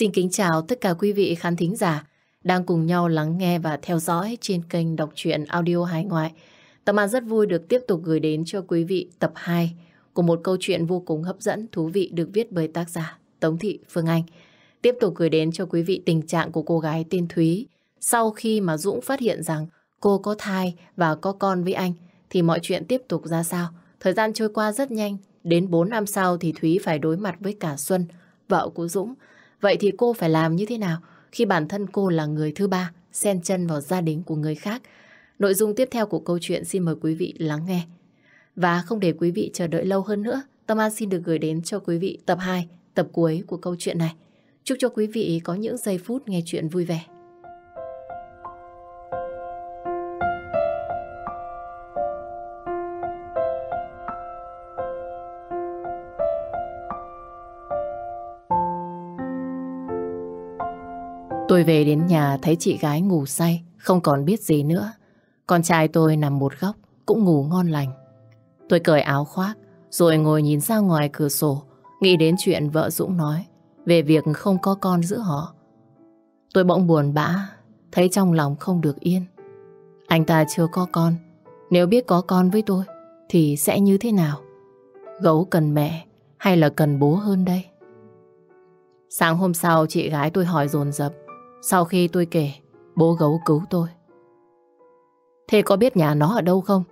Xin kính chào tất cả quý vị khán thính giả đang cùng nhau lắng nghe và theo dõi trên kênh đọc truyện audio hải ngoại. Tâm An rất vui được tiếp tục gửi đến cho quý vị tập 2 của một câu chuyện vô cùng hấp dẫn, thú vị được viết bởi tác giả Tống Thị Phương Anh. Tiếp tục gửi đến cho quý vị tình trạng của cô gái tên Thúy. Sau khi mà Dũng phát hiện rằng cô có thai và có con với anh, thì mọi chuyện tiếp tục ra sao? Thời gian trôi qua rất nhanh, đến 4 năm sau thì Thúy phải đối mặt với cả Xuân, vợ của Dũng, Vậy thì cô phải làm như thế nào khi bản thân cô là người thứ ba, xen chân vào gia đình của người khác? Nội dung tiếp theo của câu chuyện xin mời quý vị lắng nghe. Và không để quý vị chờ đợi lâu hơn nữa, Tâm An xin được gửi đến cho quý vị tập 2, tập cuối của câu chuyện này. Chúc cho quý vị có những giây phút nghe chuyện vui vẻ. Tôi về đến nhà thấy chị gái ngủ say, không còn biết gì nữa. Con trai tôi nằm một góc, cũng ngủ ngon lành. Tôi cởi áo khoác, rồi ngồi nhìn ra ngoài cửa sổ, nghĩ đến chuyện vợ Dũng nói về việc không có con giữa họ. Tôi bỗng buồn bã, thấy trong lòng không được yên. Anh ta chưa có con, nếu biết có con với tôi thì sẽ như thế nào? Gấu cần mẹ hay là cần bố hơn đây? Sáng hôm sau chị gái tôi hỏi dồn dập sau khi tôi kể, bố gấu cứu tôi. Thế có biết nhà nó ở đâu không?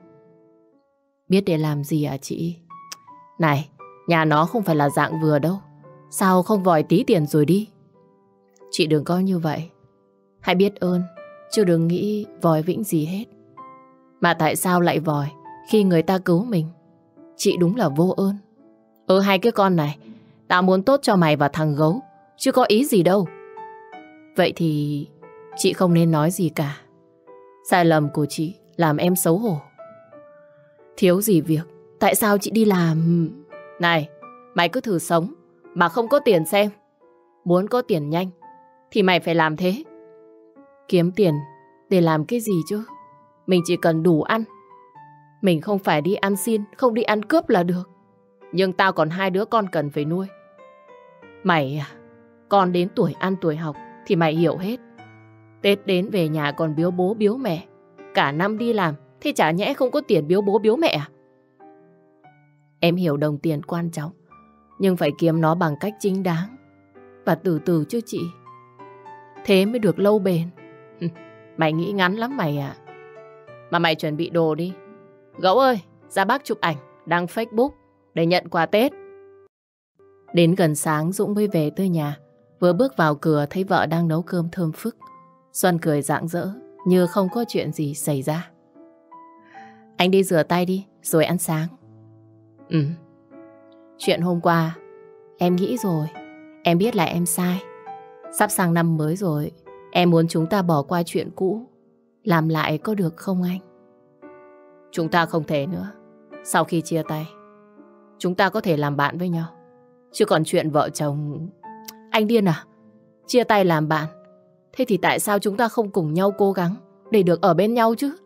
Biết để làm gì à chị? Này, nhà nó không phải là dạng vừa đâu. Sao không vòi tí tiền rồi đi? Chị đừng có như vậy. Hãy biết ơn, chứ đừng nghĩ vòi vĩnh gì hết. Mà tại sao lại vòi khi người ta cứu mình? Chị đúng là vô ơn. Ừ hai cái con này, tao muốn tốt cho mày và thằng gấu, chứ có ý gì đâu. Vậy thì chị không nên nói gì cả. Sai lầm của chị làm em xấu hổ. Thiếu gì việc, tại sao chị đi làm... Này, mày cứ thử sống, mà không có tiền xem. Muốn có tiền nhanh, thì mày phải làm thế. Kiếm tiền để làm cái gì chứ? Mình chỉ cần đủ ăn. Mình không phải đi ăn xin, không đi ăn cướp là được. Nhưng tao còn hai đứa con cần phải nuôi. Mày à, con đến tuổi ăn tuổi học, thì mày hiểu hết. Tết đến về nhà còn biếu bố biếu mẹ. Cả năm đi làm thế chả nhẽ không có tiền biếu bố biếu mẹ à? Em hiểu đồng tiền quan trọng, nhưng phải kiếm nó bằng cách chính đáng. Và từ từ chứ chị. Thế mới được lâu bền. mày nghĩ ngắn lắm mày à. Mà mày chuẩn bị đồ đi. Gấu ơi, ra bác chụp ảnh, đăng Facebook để nhận quà Tết. Đến gần sáng Dũng mới về tới nhà. Vừa bước vào cửa thấy vợ đang nấu cơm thơm phức. Xuân cười rạng rỡ, như không có chuyện gì xảy ra. Anh đi rửa tay đi, rồi ăn sáng. Ừ. Chuyện hôm qua, em nghĩ rồi. Em biết là em sai. Sắp sang năm mới rồi, em muốn chúng ta bỏ qua chuyện cũ. Làm lại có được không anh? Chúng ta không thể nữa. Sau khi chia tay, chúng ta có thể làm bạn với nhau. Chứ còn chuyện vợ chồng anh điên à? Chia tay làm bạn. Thế thì tại sao chúng ta không cùng nhau cố gắng để được ở bên nhau chứ?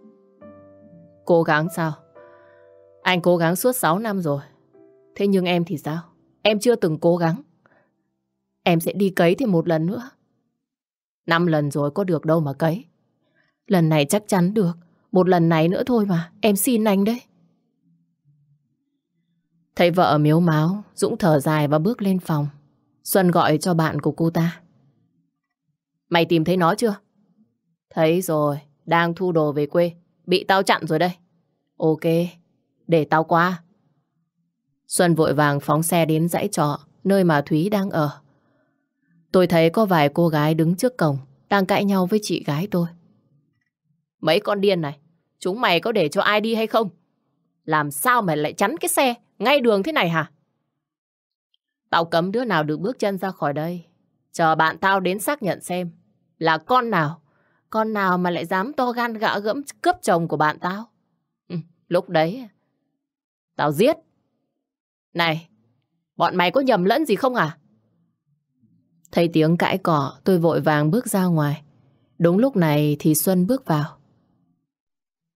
Cố gắng sao? Anh cố gắng suốt 6 năm rồi. Thế nhưng em thì sao? Em chưa từng cố gắng. Em sẽ đi cấy thêm một lần nữa. Năm lần rồi có được đâu mà cấy. Lần này chắc chắn được. Một lần này nữa thôi mà. Em xin anh đấy. Thấy vợ miếu máu, Dũng thở dài và bước lên phòng. Xuân gọi cho bạn của cô ta. Mày tìm thấy nó chưa? Thấy rồi, đang thu đồ về quê. Bị tao chặn rồi đây. Ok, để tao qua. Xuân vội vàng phóng xe đến dãy trọ, nơi mà Thúy đang ở. Tôi thấy có vài cô gái đứng trước cổng, đang cãi nhau với chị gái tôi. Mấy con điên này, chúng mày có để cho ai đi hay không? Làm sao mày lại chắn cái xe ngay đường thế này hả? Tao cấm đứa nào được bước chân ra khỏi đây. Chờ bạn tao đến xác nhận xem là con nào. Con nào mà lại dám to gan gã gẫm cướp chồng của bạn tao. Ừ, lúc đấy, tao giết. Này, bọn mày có nhầm lẫn gì không à? Thấy tiếng cãi cỏ, tôi vội vàng bước ra ngoài. Đúng lúc này thì Xuân bước vào.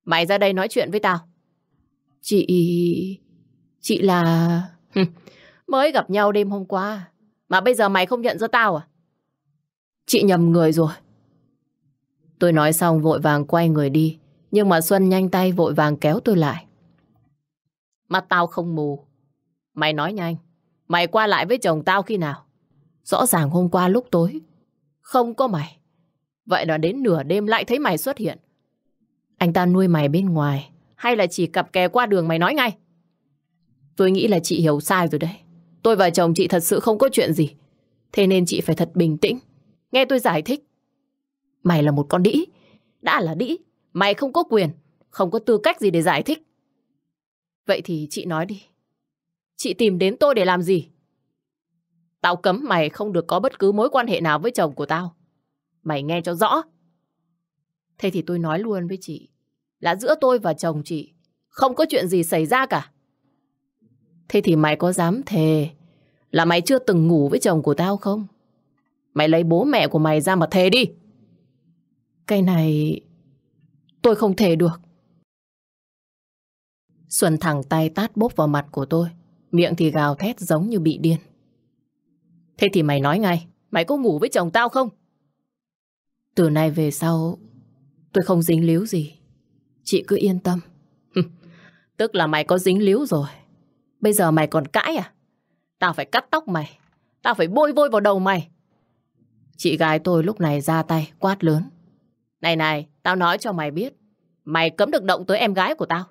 Mày ra đây nói chuyện với tao. Chị... Chị là... Mới gặp nhau đêm hôm qua. Mà bây giờ mày không nhận ra tao à? Chị nhầm người rồi. Tôi nói xong vội vàng quay người đi. Nhưng mà Xuân nhanh tay vội vàng kéo tôi lại. Mặt tao không mù. Mày nói nhanh. Mày qua lại với chồng tao khi nào? Rõ ràng hôm qua lúc tối. Không có mày. Vậy là đến nửa đêm lại thấy mày xuất hiện. Anh ta nuôi mày bên ngoài. Hay là chỉ cặp kè qua đường mày nói ngay? Tôi nghĩ là chị hiểu sai rồi đấy. Tôi và chồng chị thật sự không có chuyện gì. Thế nên chị phải thật bình tĩnh. Nghe tôi giải thích. Mày là một con đĩ. Đã là đĩ, mày không có quyền, không có tư cách gì để giải thích. Vậy thì chị nói đi. Chị tìm đến tôi để làm gì? Tao cấm mày không được có bất cứ mối quan hệ nào với chồng của tao. Mày nghe cho rõ. Thế thì tôi nói luôn với chị là giữa tôi và chồng chị không có chuyện gì xảy ra cả. Thế thì mày có dám thề là mày chưa từng ngủ với chồng của tao không? Mày lấy bố mẹ của mày ra mà thề đi. Cái này... Tôi không thề được. Xuân thẳng tay tát bốp vào mặt của tôi. Miệng thì gào thét giống như bị điên. Thế thì mày nói ngay. Mày có ngủ với chồng tao không? Từ nay về sau... Tôi không dính líu gì. Chị cứ yên tâm. Tức là mày có dính líu rồi. Bây giờ mày còn cãi à? Tao phải cắt tóc mày. Tao phải bôi vôi vào đầu mày. Chị gái tôi lúc này ra tay quát lớn. Này này, tao nói cho mày biết. Mày cấm được động tới em gái của tao.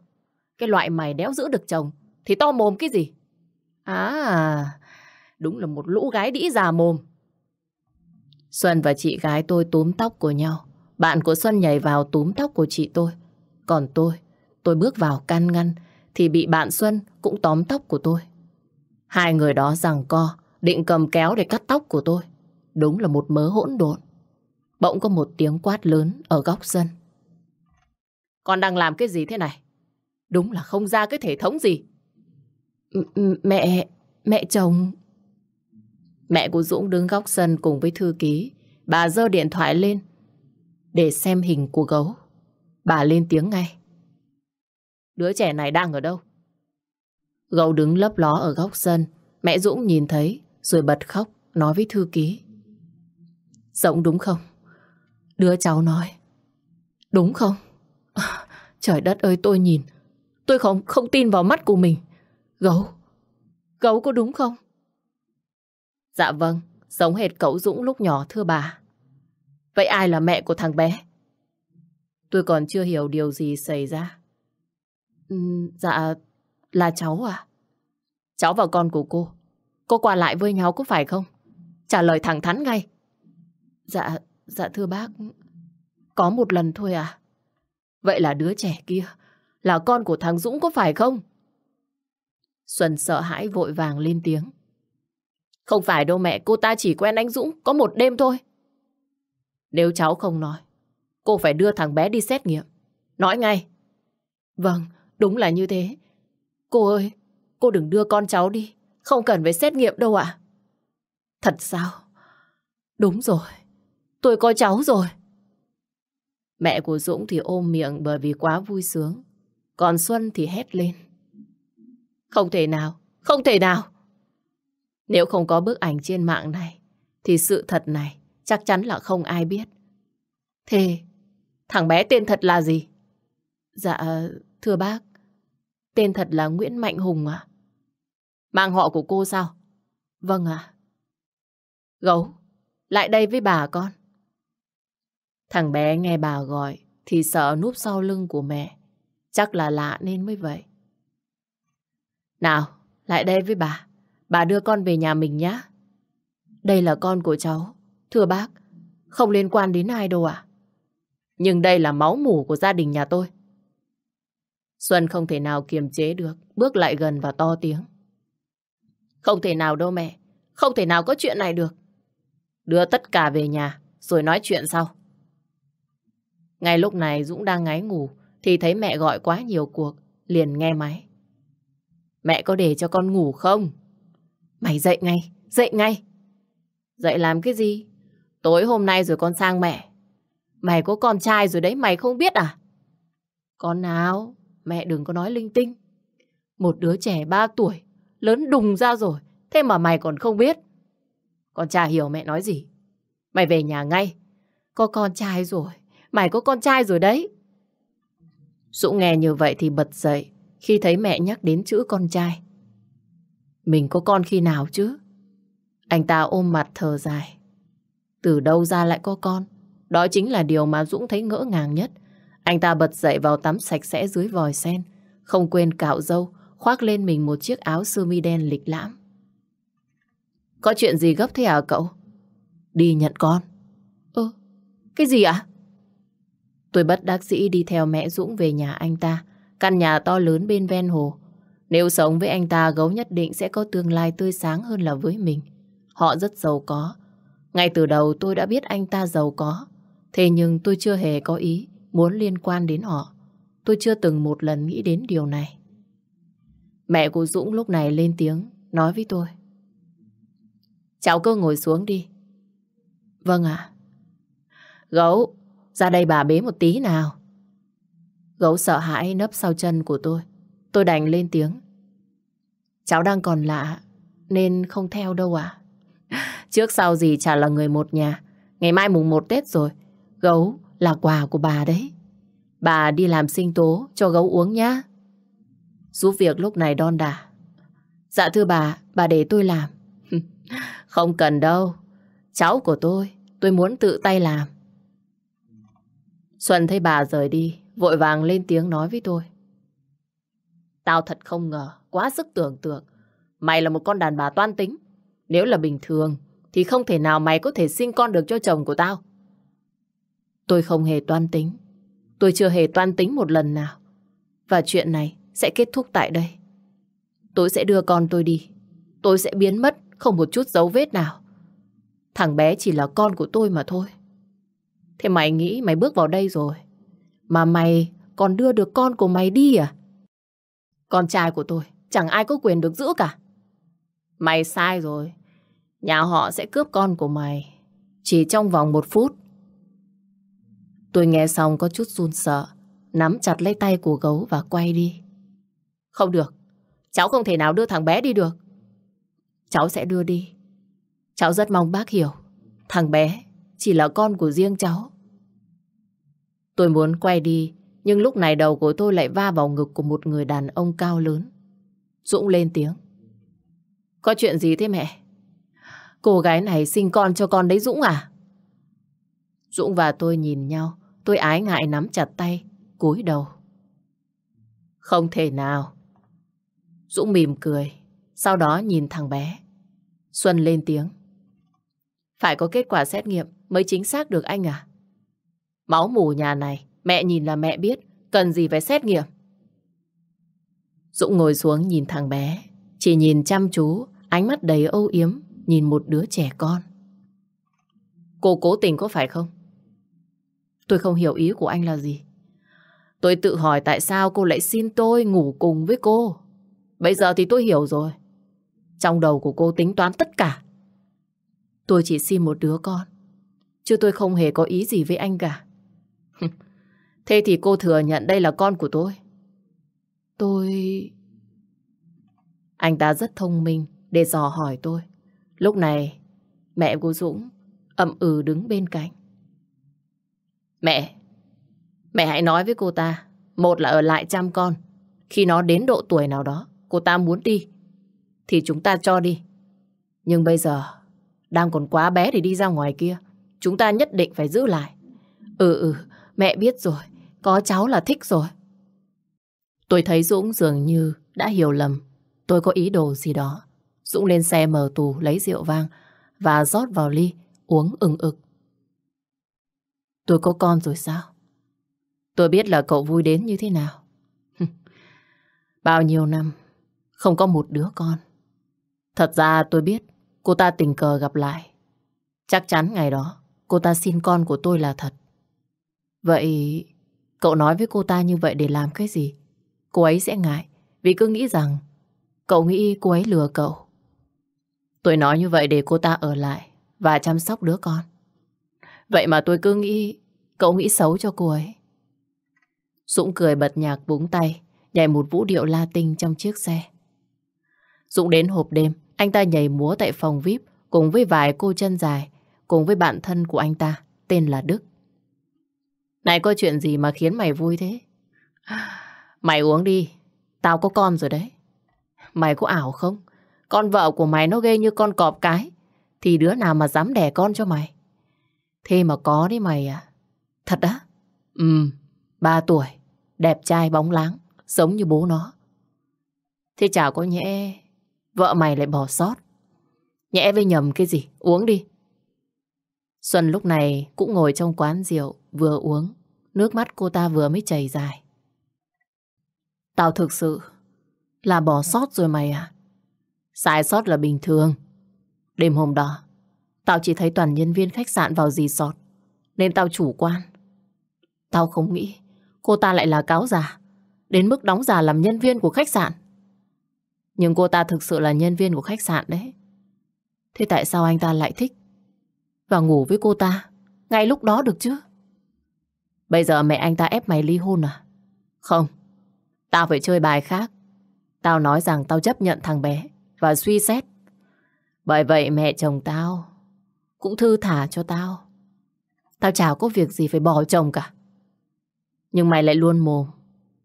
Cái loại mày đéo giữ được chồng thì to mồm cái gì? À, đúng là một lũ gái đĩ già mồm. Xuân và chị gái tôi túm tóc của nhau. Bạn của Xuân nhảy vào túm tóc của chị tôi. Còn tôi, tôi bước vào can ngăn thì bị bạn Xuân cũng tóm tóc của tôi. Hai người đó rằng co, định cầm kéo để cắt tóc của tôi. Đúng là một mớ hỗn độn. Bỗng có một tiếng quát lớn ở góc sân. Con đang làm cái gì thế này? Đúng là không ra cái thể thống gì. M mẹ, mẹ chồng... Mẹ của Dũng đứng góc sân cùng với thư ký. Bà dơ điện thoại lên để xem hình của gấu. Bà lên tiếng ngay. Đứa trẻ này đang ở đâu? Gấu đứng lấp ló ở góc sân. Mẹ Dũng nhìn thấy rồi bật khóc nói với thư ký. Rộng đúng không? Đứa cháu nói. Đúng không? Trời đất ơi tôi nhìn. Tôi không không tin vào mắt của mình. Gấu. Gấu có đúng không? Dạ vâng. Giống hệt cậu Dũng lúc nhỏ thưa bà. Vậy ai là mẹ của thằng bé? Tôi còn chưa hiểu điều gì xảy ra. Ừ, dạ là cháu à? Cháu và con của cô. Cô qua lại với nhau có phải không? Trả lời thẳng thắn ngay. Dạ, dạ thưa bác. Có một lần thôi à? Vậy là đứa trẻ kia là con của thằng Dũng có phải không? Xuân sợ hãi vội vàng lên tiếng. Không phải đâu mẹ, cô ta chỉ quen anh Dũng có một đêm thôi. Nếu cháu không nói, cô phải đưa thằng bé đi xét nghiệm. Nói ngay. Vâng, đúng là như thế. Cô ơi, cô đừng đưa con cháu đi. Không cần phải xét nghiệm đâu ạ. Thật sao? Đúng rồi. Tôi có cháu rồi. Mẹ của Dũng thì ôm miệng bởi vì quá vui sướng. Còn Xuân thì hét lên. Không thể nào, không thể nào. Nếu không có bức ảnh trên mạng này, thì sự thật này chắc chắn là không ai biết. Thế, thằng bé tên thật là gì? Dạ, thưa bác, Tên thật là Nguyễn Mạnh Hùng à? Mạng họ của cô sao? Vâng ạ. À. Gấu, lại đây với bà con. Thằng bé nghe bà gọi thì sợ núp sau lưng của mẹ. Chắc là lạ nên mới vậy. Nào, lại đây với bà. Bà đưa con về nhà mình nhé. Đây là con của cháu. Thưa bác, không liên quan đến ai đâu ạ. À? Nhưng đây là máu mủ của gia đình nhà tôi. Xuân không thể nào kiềm chế được, bước lại gần và to tiếng. Không thể nào đâu mẹ, không thể nào có chuyện này được. Đưa tất cả về nhà, rồi nói chuyện sau. Ngay lúc này Dũng đang ngáy ngủ, thì thấy mẹ gọi quá nhiều cuộc, liền nghe máy. Mẹ có để cho con ngủ không? Mày dậy ngay, dậy ngay. Dậy làm cái gì? Tối hôm nay rồi con sang mẹ. Mày có con trai rồi đấy, mày không biết à? Con nào? Mẹ đừng có nói linh tinh. Một đứa trẻ 3 tuổi, lớn đùng ra rồi, thế mà mày còn không biết. Con chả hiểu mẹ nói gì. Mày về nhà ngay. Có con trai rồi, mày có con trai rồi đấy. Dũng nghe như vậy thì bật dậy khi thấy mẹ nhắc đến chữ con trai. Mình có con khi nào chứ? Anh ta ôm mặt thở dài. Từ đâu ra lại có con? Đó chính là điều mà Dũng thấy ngỡ ngàng nhất anh ta bật dậy vào tắm sạch sẽ dưới vòi sen, không quên cạo râu, khoác lên mình một chiếc áo sơ mi đen lịch lãm. Có chuyện gì gấp thế à cậu? Đi nhận con. Ơ, cái gì ạ? Tôi bắt đắc sĩ đi theo mẹ Dũng về nhà anh ta, căn nhà to lớn bên ven hồ. Nếu sống với anh ta, gấu nhất định sẽ có tương lai tươi sáng hơn là với mình. Họ rất giàu có. Ngay từ đầu tôi đã biết anh ta giàu có, thế nhưng tôi chưa hề có ý muốn liên quan đến họ. Tôi chưa từng một lần nghĩ đến điều này. Mẹ của Dũng lúc này lên tiếng, nói với tôi. Cháu cứ ngồi xuống đi. Vâng ạ. Gấu, ra đây bà bế một tí nào. Gấu sợ hãi nấp sau chân của tôi. Tôi đành lên tiếng. Cháu đang còn lạ, nên không theo đâu ạ. Trước sau gì chả là người một nhà. Ngày mai mùng một Tết rồi. Gấu, là quà của bà đấy. Bà đi làm sinh tố cho gấu uống nhá. Giúp việc lúc này đon đả. Dạ thưa bà, bà để tôi làm. Không cần đâu. Cháu của tôi, tôi muốn tự tay làm. Xuân thấy bà rời đi, vội vàng lên tiếng nói với tôi. Tao thật không ngờ, quá sức tưởng tượng. Mày là một con đàn bà toan tính. Nếu là bình thường, thì không thể nào mày có thể sinh con được cho chồng của tao. Tôi không hề toan tính. Tôi chưa hề toan tính một lần nào. Và chuyện này sẽ kết thúc tại đây. Tôi sẽ đưa con tôi đi. Tôi sẽ biến mất không một chút dấu vết nào. Thằng bé chỉ là con của tôi mà thôi. Thế mày nghĩ mày bước vào đây rồi. Mà mày còn đưa được con của mày đi à? Con trai của tôi chẳng ai có quyền được giữ cả. Mày sai rồi. Nhà họ sẽ cướp con của mày. Chỉ trong vòng một phút Tôi nghe xong có chút run sợ, nắm chặt lấy tay của gấu và quay đi. Không được, cháu không thể nào đưa thằng bé đi được. Cháu sẽ đưa đi. Cháu rất mong bác hiểu, thằng bé chỉ là con của riêng cháu. Tôi muốn quay đi, nhưng lúc này đầu của tôi lại va vào ngực của một người đàn ông cao lớn. Dũng lên tiếng. Có chuyện gì thế mẹ? Cô gái này sinh con cho con đấy Dũng à? Dũng và tôi nhìn nhau, Tôi ái ngại nắm chặt tay, cúi đầu. Không thể nào. Dũng mỉm cười, sau đó nhìn thằng bé. Xuân lên tiếng. Phải có kết quả xét nghiệm mới chính xác được anh à? Máu mù nhà này, mẹ nhìn là mẹ biết, cần gì phải xét nghiệm. Dũng ngồi xuống nhìn thằng bé, chỉ nhìn chăm chú, ánh mắt đầy âu yếm, nhìn một đứa trẻ con. Cô cố tình có phải không? Tôi không hiểu ý của anh là gì. Tôi tự hỏi tại sao cô lại xin tôi ngủ cùng với cô. Bây giờ thì tôi hiểu rồi. Trong đầu của cô tính toán tất cả. Tôi chỉ xin một đứa con. Chứ tôi không hề có ý gì với anh cả. Thế thì cô thừa nhận đây là con của tôi. Tôi... Anh ta rất thông minh để dò hỏi tôi. Lúc này, mẹ của Dũng ậm ừ đứng bên cạnh. Mẹ, mẹ hãy nói với cô ta, một là ở lại chăm con. Khi nó đến độ tuổi nào đó, cô ta muốn đi, thì chúng ta cho đi. Nhưng bây giờ, đang còn quá bé để đi ra ngoài kia, chúng ta nhất định phải giữ lại. Ừ ừ, mẹ biết rồi, có cháu là thích rồi. Tôi thấy Dũng dường như đã hiểu lầm, tôi có ý đồ gì đó. Dũng lên xe mở tù lấy rượu vang và rót vào ly, uống ừng ực. Tôi có con rồi sao? Tôi biết là cậu vui đến như thế nào. Bao nhiêu năm, không có một đứa con. Thật ra tôi biết cô ta tình cờ gặp lại. Chắc chắn ngày đó cô ta xin con của tôi là thật. Vậy cậu nói với cô ta như vậy để làm cái gì? Cô ấy sẽ ngại vì cứ nghĩ rằng cậu nghĩ cô ấy lừa cậu. Tôi nói như vậy để cô ta ở lại và chăm sóc đứa con. Vậy mà tôi cứ nghĩ cậu nghĩ xấu cho cô ấy. Dũng cười bật nhạc búng tay, nhảy một vũ điệu Latin trong chiếc xe. Dũng đến hộp đêm, anh ta nhảy múa tại phòng VIP cùng với vài cô chân dài, cùng với bạn thân của anh ta, tên là Đức. Này có chuyện gì mà khiến mày vui thế? Mày uống đi, tao có con rồi đấy. Mày có ảo không? Con vợ của mày nó ghê như con cọp cái, thì đứa nào mà dám đẻ con cho mày? Thế mà có đấy mày à. Thật á? Ừ, ba tuổi, đẹp trai bóng láng, giống như bố nó. Thế chả có nhẽ vợ mày lại bỏ sót. Nhẽ với nhầm cái gì, uống đi. Xuân lúc này cũng ngồi trong quán rượu, vừa uống, nước mắt cô ta vừa mới chảy dài. Tao thực sự là bỏ sót rồi mày à? Sai sót là bình thường. Đêm hôm đó, Tao chỉ thấy toàn nhân viên khách sạn vào resort Nên tao chủ quan Tao không nghĩ Cô ta lại là cáo già Đến mức đóng giả làm nhân viên của khách sạn Nhưng cô ta thực sự là nhân viên của khách sạn đấy Thế tại sao anh ta lại thích Và ngủ với cô ta Ngay lúc đó được chứ Bây giờ mẹ anh ta ép mày ly hôn à Không Tao phải chơi bài khác Tao nói rằng tao chấp nhận thằng bé Và suy xét Bởi vậy mẹ chồng tao cũng thư thả cho tao. Tao chả có việc gì phải bỏ chồng cả. Nhưng mày lại luôn mồm.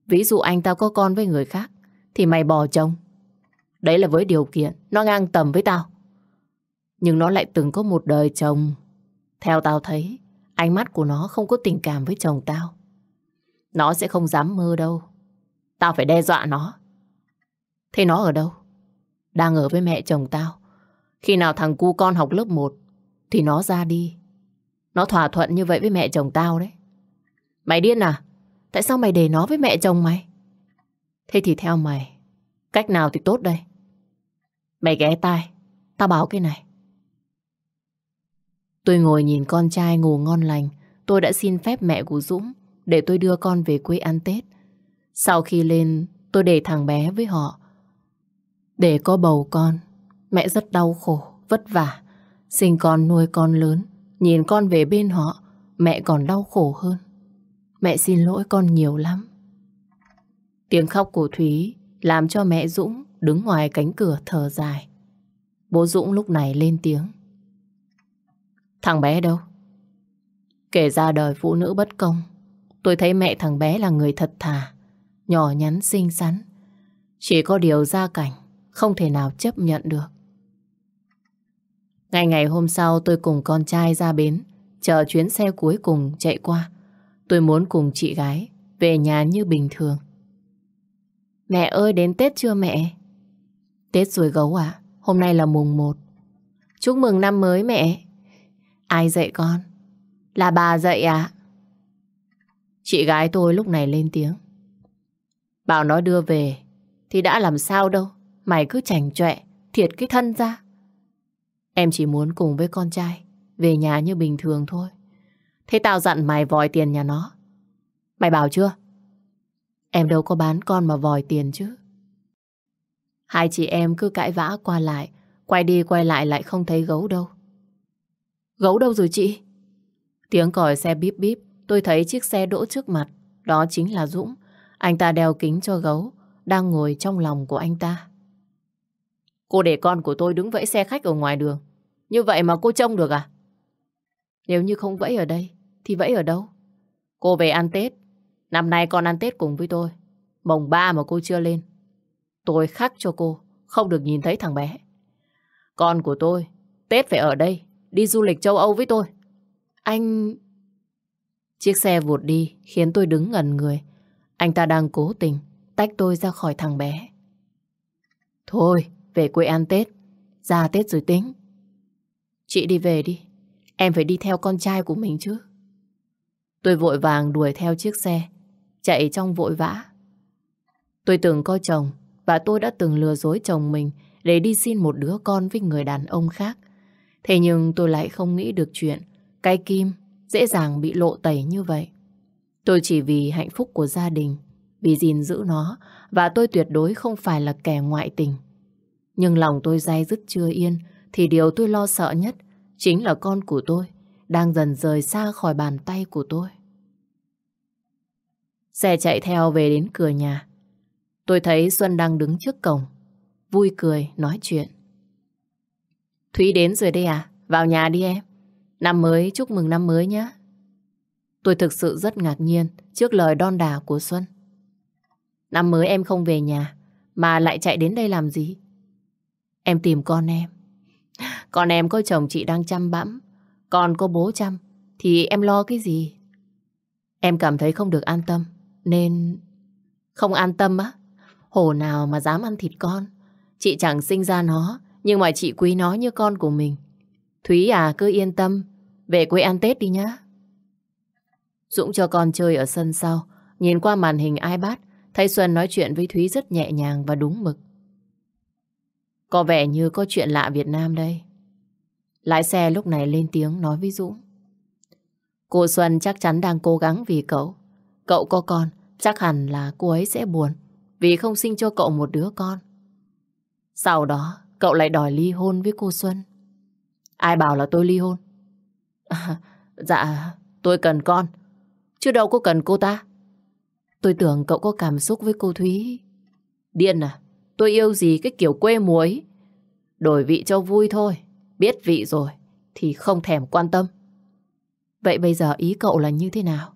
Ví dụ anh tao có con với người khác, thì mày bỏ chồng. Đấy là với điều kiện, nó ngang tầm với tao. Nhưng nó lại từng có một đời chồng. Theo tao thấy, ánh mắt của nó không có tình cảm với chồng tao. Nó sẽ không dám mơ đâu. Tao phải đe dọa nó. Thế nó ở đâu? Đang ở với mẹ chồng tao. Khi nào thằng cu con học lớp 1 thì nó ra đi Nó thỏa thuận như vậy với mẹ chồng tao đấy Mày điên à Tại sao mày để nó với mẹ chồng mày Thế thì theo mày Cách nào thì tốt đây Mày ghé tai Tao bảo cái này Tôi ngồi nhìn con trai ngủ ngon lành Tôi đã xin phép mẹ của Dũng Để tôi đưa con về quê ăn Tết Sau khi lên Tôi để thằng bé với họ Để có bầu con Mẹ rất đau khổ, vất vả Sinh con nuôi con lớn, nhìn con về bên họ, mẹ còn đau khổ hơn. Mẹ xin lỗi con nhiều lắm. Tiếng khóc của Thúy làm cho mẹ Dũng đứng ngoài cánh cửa thở dài. Bố Dũng lúc này lên tiếng. Thằng bé đâu? Kể ra đời phụ nữ bất công, tôi thấy mẹ thằng bé là người thật thà, nhỏ nhắn xinh xắn. Chỉ có điều gia cảnh không thể nào chấp nhận được. Ngày ngày hôm sau tôi cùng con trai ra bến, chờ chuyến xe cuối cùng chạy qua. Tôi muốn cùng chị gái về nhà như bình thường. Mẹ ơi, đến Tết chưa mẹ? Tết rồi gấu à? Hôm nay là mùng 1. Chúc mừng năm mới mẹ. Ai dạy con? Là bà dạy à? Chị gái tôi lúc này lên tiếng. Bảo nó đưa về thì đã làm sao đâu. Mày cứ chảnh chọe thiệt cái thân ra. Em chỉ muốn cùng với con trai về nhà như bình thường thôi. Thế tao dặn mày vòi tiền nhà nó. Mày bảo chưa? Em đâu có bán con mà vòi tiền chứ. Hai chị em cứ cãi vã qua lại, quay đi quay lại lại không thấy gấu đâu. Gấu đâu rồi chị? Tiếng còi xe bíp bíp, tôi thấy chiếc xe đỗ trước mặt. Đó chính là Dũng. Anh ta đeo kính cho gấu, đang ngồi trong lòng của anh ta. Cô để con của tôi đứng vẫy xe khách ở ngoài đường. Như vậy mà cô trông được à? Nếu như không vẫy ở đây, thì vẫy ở đâu? Cô về ăn Tết. Năm nay con ăn Tết cùng với tôi. Mồng ba mà cô chưa lên. Tôi khắc cho cô, không được nhìn thấy thằng bé. Con của tôi, Tết phải ở đây, đi du lịch châu Âu với tôi. Anh... Chiếc xe vụt đi khiến tôi đứng ngẩn người. Anh ta đang cố tình tách tôi ra khỏi thằng bé. Thôi, về quê ăn Tết, ra Tết rồi tính. Chị đi về đi. Em phải đi theo con trai của mình chứ. Tôi vội vàng đuổi theo chiếc xe, chạy trong vội vã. Tôi từng có chồng và tôi đã từng lừa dối chồng mình để đi xin một đứa con với người đàn ông khác. Thế nhưng tôi lại không nghĩ được chuyện cái kim dễ dàng bị lộ tẩy như vậy. Tôi chỉ vì hạnh phúc của gia đình, vì gìn giữ nó và tôi tuyệt đối không phải là kẻ ngoại tình. Nhưng lòng tôi dai dứt chưa yên thì điều tôi lo sợ nhất chính là con của tôi đang dần rời xa khỏi bàn tay của tôi. Xe chạy theo về đến cửa nhà. Tôi thấy Xuân đang đứng trước cổng, vui cười, nói chuyện. Thúy đến rồi đây à? Vào nhà đi em. Năm mới, chúc mừng năm mới nhé. Tôi thực sự rất ngạc nhiên trước lời đon đả của Xuân. Năm mới em không về nhà, mà lại chạy đến đây làm gì? Em tìm con em. Còn em có chồng chị đang chăm bẵm, còn có bố chăm, thì em lo cái gì? Em cảm thấy không được an tâm, nên... Không an tâm á? Hổ nào mà dám ăn thịt con? Chị chẳng sinh ra nó, nhưng mà chị quý nó như con của mình. Thúy à, cứ yên tâm, về quê ăn Tết đi nhá. Dũng cho con chơi ở sân sau, nhìn qua màn hình iPad, thấy Xuân nói chuyện với Thúy rất nhẹ nhàng và đúng mực. Có vẻ như có chuyện lạ Việt Nam đây. Lái xe lúc này lên tiếng nói với Dũng. Cô Xuân chắc chắn đang cố gắng vì cậu. Cậu có con, chắc hẳn là cô ấy sẽ buồn vì không sinh cho cậu một đứa con. Sau đó, cậu lại đòi ly hôn với cô Xuân. Ai bảo là tôi ly hôn? À, dạ, tôi cần con. Chứ đâu có cần cô ta. Tôi tưởng cậu có cảm xúc với cô Thúy. Điên à? Tôi yêu gì cái kiểu quê muối. Đổi vị cho vui thôi. Biết vị rồi thì không thèm quan tâm. Vậy bây giờ ý cậu là như thế nào?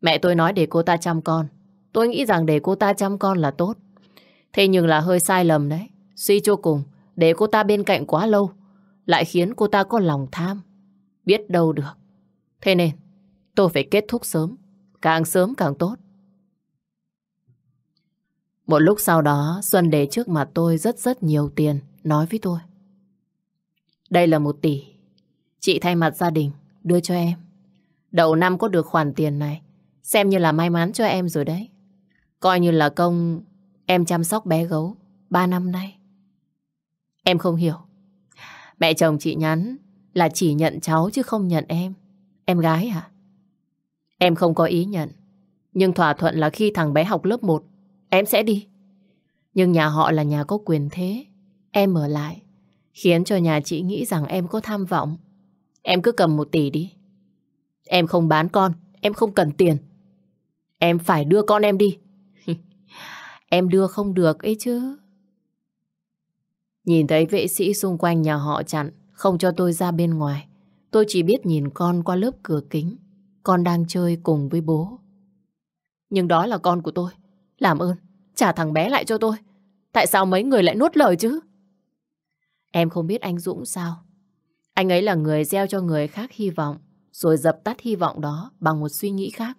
Mẹ tôi nói để cô ta chăm con. Tôi nghĩ rằng để cô ta chăm con là tốt. Thế nhưng là hơi sai lầm đấy. Suy cho cùng, để cô ta bên cạnh quá lâu, lại khiến cô ta có lòng tham. Biết đâu được. Thế nên, tôi phải kết thúc sớm. Càng sớm càng tốt. Một lúc sau đó, Xuân để trước mặt tôi rất rất nhiều tiền, nói với tôi. Đây là một tỷ. Chị thay mặt gia đình, đưa cho em. Đầu năm có được khoản tiền này, xem như là may mắn cho em rồi đấy. Coi như là công em chăm sóc bé gấu ba năm nay. Em không hiểu. Mẹ chồng chị nhắn là chỉ nhận cháu chứ không nhận em. Em gái à? Em không có ý nhận. Nhưng thỏa thuận là khi thằng bé học lớp 1 Em sẽ đi. Nhưng nhà họ là nhà có quyền thế. Em ở lại, khiến cho nhà chị nghĩ rằng em có tham vọng. Em cứ cầm một tỷ đi. Em không bán con, em không cần tiền. Em phải đưa con em đi. em đưa không được ấy chứ. Nhìn thấy vệ sĩ xung quanh nhà họ chặn, không cho tôi ra bên ngoài. Tôi chỉ biết nhìn con qua lớp cửa kính. Con đang chơi cùng với bố. Nhưng đó là con của tôi. Làm ơn, trả thằng bé lại cho tôi. Tại sao mấy người lại nuốt lời chứ? Em không biết anh Dũng sao. Anh ấy là người gieo cho người khác hy vọng, rồi dập tắt hy vọng đó bằng một suy nghĩ khác.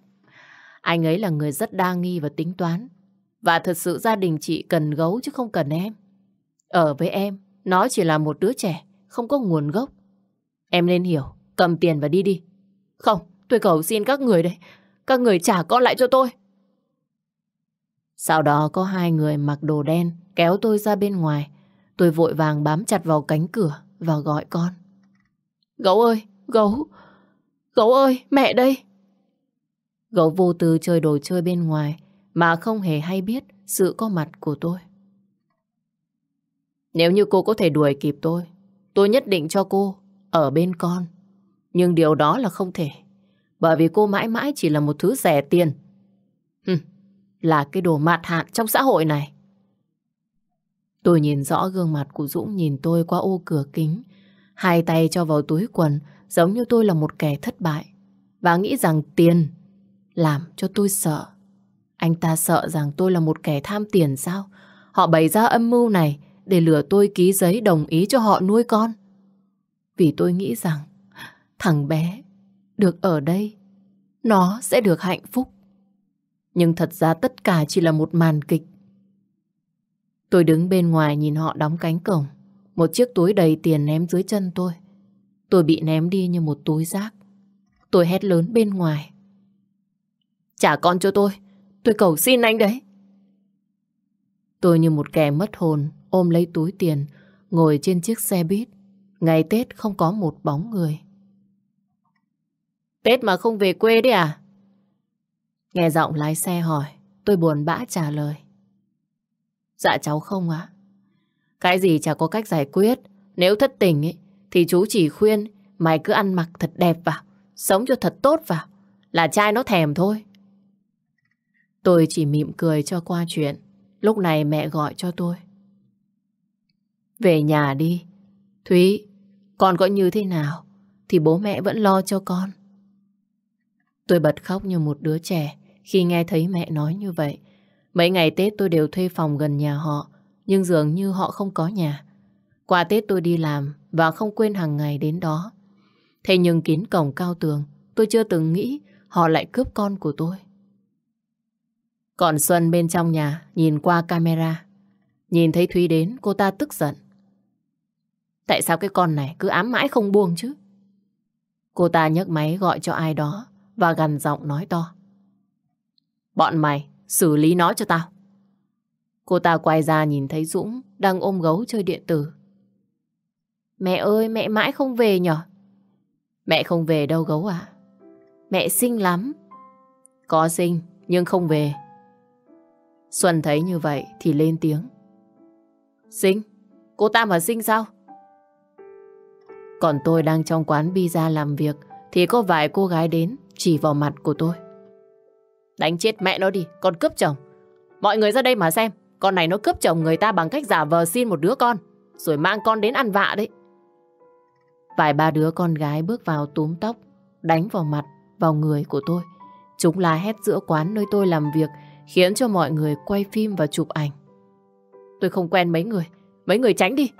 Anh ấy là người rất đa nghi và tính toán. Và thật sự gia đình chị cần gấu chứ không cần em. Ở với em, nó chỉ là một đứa trẻ, không có nguồn gốc. Em nên hiểu, cầm tiền và đi đi. Không, tôi cầu xin các người đấy. Các người trả con lại cho tôi. Sau đó có hai người mặc đồ đen kéo tôi ra bên ngoài. Tôi vội vàng bám chặt vào cánh cửa và gọi con. Gấu ơi, gấu, gấu ơi, mẹ đây. Gấu vô tư chơi đồ chơi bên ngoài mà không hề hay biết sự có mặt của tôi. Nếu như cô có thể đuổi kịp tôi, tôi nhất định cho cô ở bên con. Nhưng điều đó là không thể, bởi vì cô mãi mãi chỉ là một thứ rẻ tiền là cái đồ mạt hạn trong xã hội này. Tôi nhìn rõ gương mặt của Dũng nhìn tôi qua ô cửa kính, hai tay cho vào túi quần giống như tôi là một kẻ thất bại và nghĩ rằng tiền làm cho tôi sợ. Anh ta sợ rằng tôi là một kẻ tham tiền sao? Họ bày ra âm mưu này để lừa tôi ký giấy đồng ý cho họ nuôi con. Vì tôi nghĩ rằng thằng bé được ở đây, nó sẽ được hạnh phúc. Nhưng thật ra tất cả chỉ là một màn kịch. Tôi đứng bên ngoài nhìn họ đóng cánh cổng. Một chiếc túi đầy tiền ném dưới chân tôi. Tôi bị ném đi như một túi rác. Tôi hét lớn bên ngoài. Trả con cho tôi. Tôi cầu xin anh đấy. Tôi như một kẻ mất hồn, ôm lấy túi tiền, ngồi trên chiếc xe buýt. Ngày Tết không có một bóng người. Tết mà không về quê đấy à? Nghe giọng lái xe hỏi, tôi buồn bã trả lời. Dạ cháu không ạ. Cái gì chả có cách giải quyết. Nếu thất tình ấy, thì chú chỉ khuyên mày cứ ăn mặc thật đẹp vào, sống cho thật tốt vào. Là trai nó thèm thôi. Tôi chỉ mỉm cười cho qua chuyện. Lúc này mẹ gọi cho tôi. Về nhà đi. Thúy, con có như thế nào thì bố mẹ vẫn lo cho con. Tôi bật khóc như một đứa trẻ khi nghe thấy mẹ nói như vậy. Mấy ngày Tết tôi đều thuê phòng gần nhà họ, nhưng dường như họ không có nhà. Qua Tết tôi đi làm và không quên hàng ngày đến đó. Thế nhưng kín cổng cao tường, tôi chưa từng nghĩ họ lại cướp con của tôi. Còn Xuân bên trong nhà nhìn qua camera. Nhìn thấy Thúy đến, cô ta tức giận. Tại sao cái con này cứ ám mãi không buông chứ? Cô ta nhấc máy gọi cho ai đó và gằn giọng nói to. Bọn mày, xử lý nó cho tao. Cô ta quay ra nhìn thấy Dũng đang ôm gấu chơi điện tử. Mẹ ơi, mẹ mãi không về nhở? Mẹ không về đâu gấu ạ. Mẹ xinh lắm. Có xinh, nhưng không về. Xuân thấy như vậy thì lên tiếng. Xinh? Cô ta mà xinh sao? Còn tôi đang trong quán pizza làm việc thì có vài cô gái đến chỉ vào mặt của tôi. Đánh chết mẹ nó đi, con cướp chồng. Mọi người ra đây mà xem, con này nó cướp chồng người ta bằng cách giả vờ xin một đứa con, rồi mang con đến ăn vạ đấy. Vài ba đứa con gái bước vào túm tóc, đánh vào mặt, vào người của tôi. Chúng la hét giữa quán nơi tôi làm việc, khiến cho mọi người quay phim và chụp ảnh. Tôi không quen mấy người, mấy người tránh đi.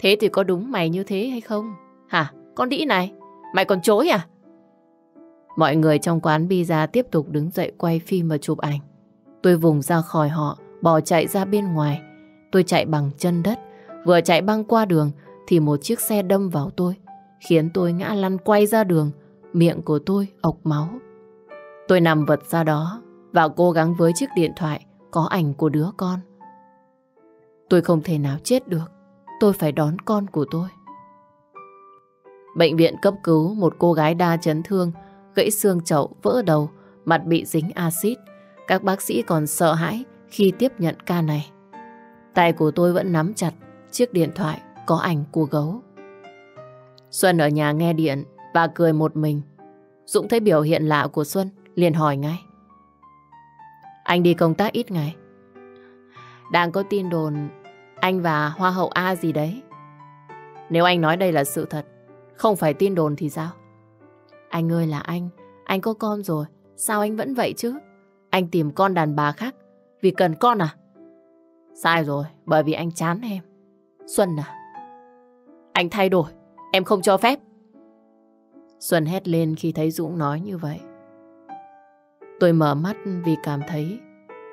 Thế thì có đúng mày như thế hay không? Hả, con đĩ này, mày còn chối à? Mọi người trong quán pizza tiếp tục đứng dậy quay phim và chụp ảnh. Tôi vùng ra khỏi họ, bỏ chạy ra bên ngoài. Tôi chạy bằng chân đất. Vừa chạy băng qua đường thì một chiếc xe đâm vào tôi, khiến tôi ngã lăn quay ra đường, miệng của tôi ọc máu. Tôi nằm vật ra đó và cố gắng với chiếc điện thoại có ảnh của đứa con. Tôi không thể nào chết được, tôi phải đón con của tôi. Bệnh viện cấp cứu một cô gái đa chấn thương gãy xương chậu, vỡ đầu, mặt bị dính axit. Các bác sĩ còn sợ hãi khi tiếp nhận ca này. Tay của tôi vẫn nắm chặt chiếc điện thoại có ảnh của gấu. Xuân ở nhà nghe điện và cười một mình. Dũng thấy biểu hiện lạ của Xuân, liền hỏi ngay. Anh đi công tác ít ngày. Đang có tin đồn anh và Hoa hậu A gì đấy. Nếu anh nói đây là sự thật, không phải tin đồn thì sao? Anh ơi là anh, anh có con rồi, sao anh vẫn vậy chứ? Anh tìm con đàn bà khác, vì cần con à? Sai rồi, bởi vì anh chán em. Xuân à? Anh thay đổi, em không cho phép. Xuân hét lên khi thấy Dũng nói như vậy. Tôi mở mắt vì cảm thấy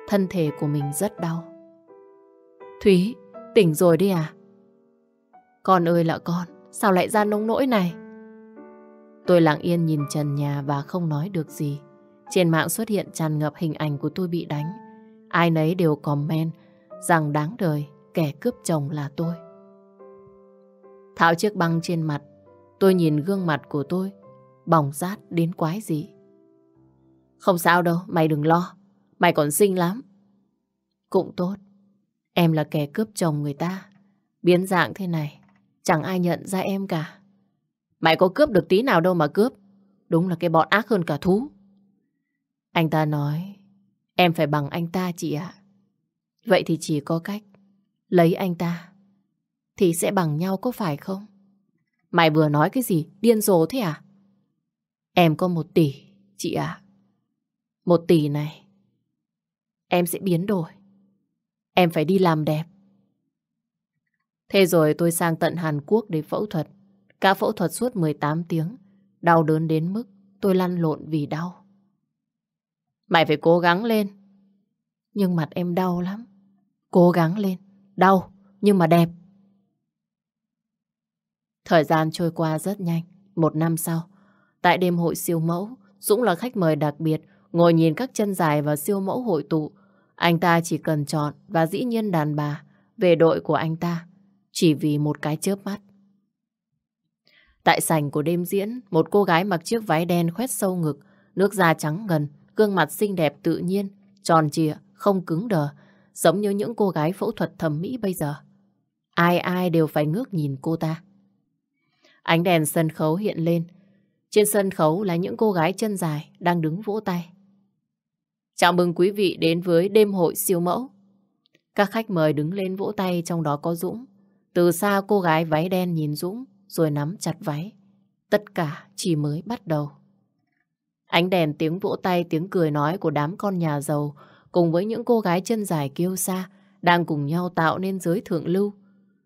thân thể của mình rất đau. Thúy, tỉnh rồi đi à? Con ơi là con, sao lại ra nông nỗi này? Tôi lặng yên nhìn trần nhà và không nói được gì. Trên mạng xuất hiện tràn ngập hình ảnh của tôi bị đánh. Ai nấy đều comment rằng đáng đời kẻ cướp chồng là tôi. Tháo chiếc băng trên mặt, tôi nhìn gương mặt của tôi, bỏng rát đến quái gì. Không sao đâu, mày đừng lo, mày còn xinh lắm. Cũng tốt, em là kẻ cướp chồng người ta, biến dạng thế này, chẳng ai nhận ra em cả. Mày có cướp được tí nào đâu mà cướp. Đúng là cái bọn ác hơn cả thú. Anh ta nói, em phải bằng anh ta chị ạ. Vậy thì chỉ có cách, lấy anh ta. Thì sẽ bằng nhau có phải không? Mày vừa nói cái gì, điên rồ thế à? Em có một tỷ, chị ạ. Một tỷ này, em sẽ biến đổi. Em phải đi làm đẹp. Thế rồi tôi sang tận Hàn Quốc để phẫu thuật. Cả phẫu thuật suốt 18 tiếng, đau đớn đến mức tôi lăn lộn vì đau. Mày phải cố gắng lên. Nhưng mặt em đau lắm. Cố gắng lên, đau nhưng mà đẹp. Thời gian trôi qua rất nhanh, một năm sau. Tại đêm hội siêu mẫu, Dũng là khách mời đặc biệt, ngồi nhìn các chân dài và siêu mẫu hội tụ. Anh ta chỉ cần chọn và dĩ nhiên đàn bà về đội của anh ta, chỉ vì một cái chớp mắt. Tại sảnh của đêm diễn, một cô gái mặc chiếc váy đen khoét sâu ngực, nước da trắng ngần gương mặt xinh đẹp tự nhiên, tròn trịa, không cứng đờ, giống như những cô gái phẫu thuật thẩm mỹ bây giờ. Ai ai đều phải ngước nhìn cô ta. Ánh đèn sân khấu hiện lên. Trên sân khấu là những cô gái chân dài đang đứng vỗ tay. Chào mừng quý vị đến với đêm hội siêu mẫu. Các khách mời đứng lên vỗ tay trong đó có Dũng. Từ xa cô gái váy đen nhìn Dũng, rồi nắm chặt váy. Tất cả chỉ mới bắt đầu. Ánh đèn tiếng vỗ tay, tiếng cười nói của đám con nhà giàu cùng với những cô gái chân dài kiêu xa đang cùng nhau tạo nên giới thượng lưu.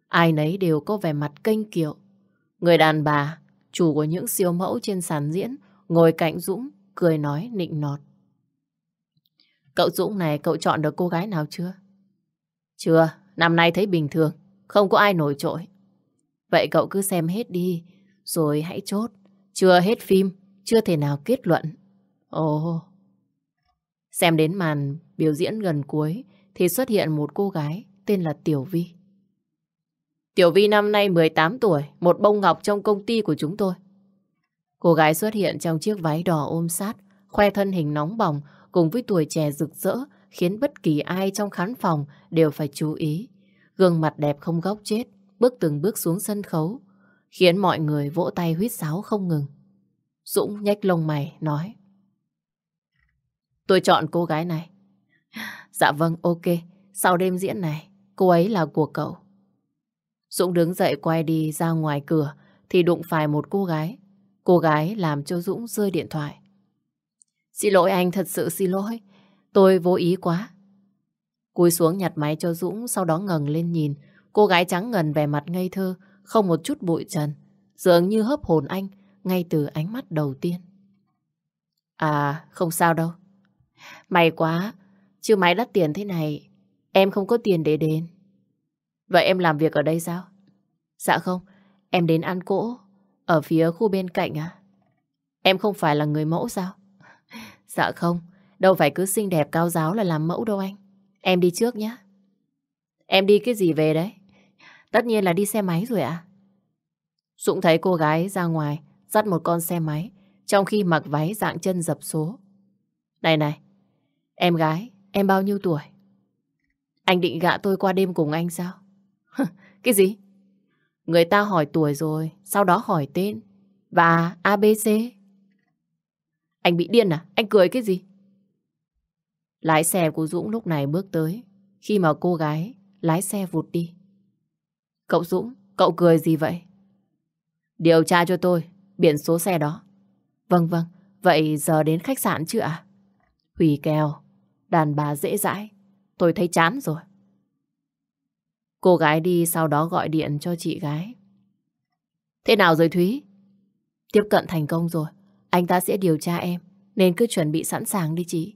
Ai nấy đều có vẻ mặt kênh kiệu. Người đàn bà, chủ của những siêu mẫu trên sàn diễn, ngồi cạnh Dũng, cười nói nịnh nọt. Cậu Dũng này cậu chọn được cô gái nào chưa? Chưa, năm nay thấy bình thường, không có ai nổi trội. Vậy cậu cứ xem hết đi, rồi hãy chốt. Chưa hết phim, chưa thể nào kết luận. Ồ. Xem đến màn biểu diễn gần cuối thì xuất hiện một cô gái tên là Tiểu Vi. Tiểu Vi năm nay 18 tuổi, một bông ngọc trong công ty của chúng tôi. Cô gái xuất hiện trong chiếc váy đỏ ôm sát, khoe thân hình nóng bỏng cùng với tuổi trẻ rực rỡ khiến bất kỳ ai trong khán phòng đều phải chú ý. Gương mặt đẹp không góc chết, bước từng bước xuống sân khấu, khiến mọi người vỗ tay huýt sáo không ngừng. Dũng nhách lông mày, nói. Tôi chọn cô gái này. Dạ vâng, ok. Sau đêm diễn này, cô ấy là của cậu. Dũng đứng dậy quay đi ra ngoài cửa thì đụng phải một cô gái. Cô gái làm cho Dũng rơi điện thoại. Xin lỗi anh, thật sự xin lỗi. Tôi vô ý quá. Cúi xuống nhặt máy cho Dũng, sau đó ngẩng lên nhìn. Cô gái trắng ngần vẻ mặt ngây thơ, không một chút bụi trần. Dường như hấp hồn anh ngay từ ánh mắt đầu tiên. À, không sao đâu. May quá, chứ máy đắt tiền thế này, em không có tiền để đến. Vậy em làm việc ở đây sao? Dạ không, em đến ăn cỗ, ở phía khu bên cạnh à? Em không phải là người mẫu sao? Dạ không, đâu phải cứ xinh đẹp cao giáo là làm mẫu đâu anh. Em đi trước nhé. Em đi cái gì về đấy? Tất nhiên là đi xe máy rồi ạ. À? Dũng thấy cô gái ra ngoài, dắt một con xe máy, trong khi mặc váy dạng chân dập số. Này này, em gái, em bao nhiêu tuổi? Anh định gạ tôi qua đêm cùng anh sao? Cái gì? Người ta hỏi tuổi rồi, sau đó hỏi tên. Và ABC. Anh bị điên à? Anh cười cái gì? Lái xe của Dũng lúc này bước tới, khi mà cô gái lái xe vụt đi. Cậu Dũng, cậu cười gì vậy? Điều tra cho tôi, biển số xe đó. Vâng vâng, vậy giờ đến khách sạn chưa ạ? À? Hủy kèo, đàn bà dễ dãi, tôi thấy chán rồi. Cô gái đi sau đó gọi điện cho chị gái. Thế nào rồi Thúy? Tiếp cận thành công rồi, anh ta sẽ điều tra em, nên cứ chuẩn bị sẵn sàng đi chị.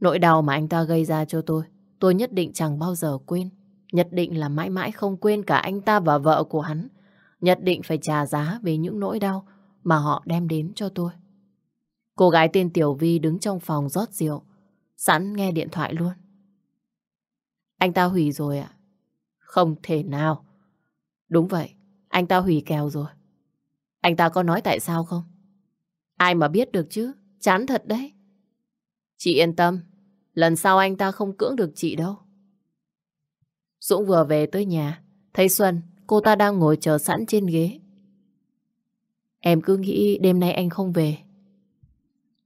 Nỗi đau mà anh ta gây ra cho tôi, tôi nhất định chẳng bao giờ quên. Nhất định là mãi mãi không quên cả anh ta và vợ của hắn. Nhất định phải trả giá về những nỗi đau mà họ đem đến cho tôi. Cô gái tên Tiểu Vi đứng trong phòng rót rượu. Sẵn nghe điện thoại luôn. Anh ta hủy rồi ạ. Không thể nào. Đúng vậy, anh ta hủy kèo rồi. Anh ta có nói tại sao không? Ai mà biết được chứ, chán thật đấy. Chị yên tâm, lần sau anh ta không cưỡng được chị đâu. Dũng vừa về tới nhà, thấy Xuân, cô ta đang ngồi chờ sẵn trên ghế. Em cứ nghĩ đêm nay anh không về.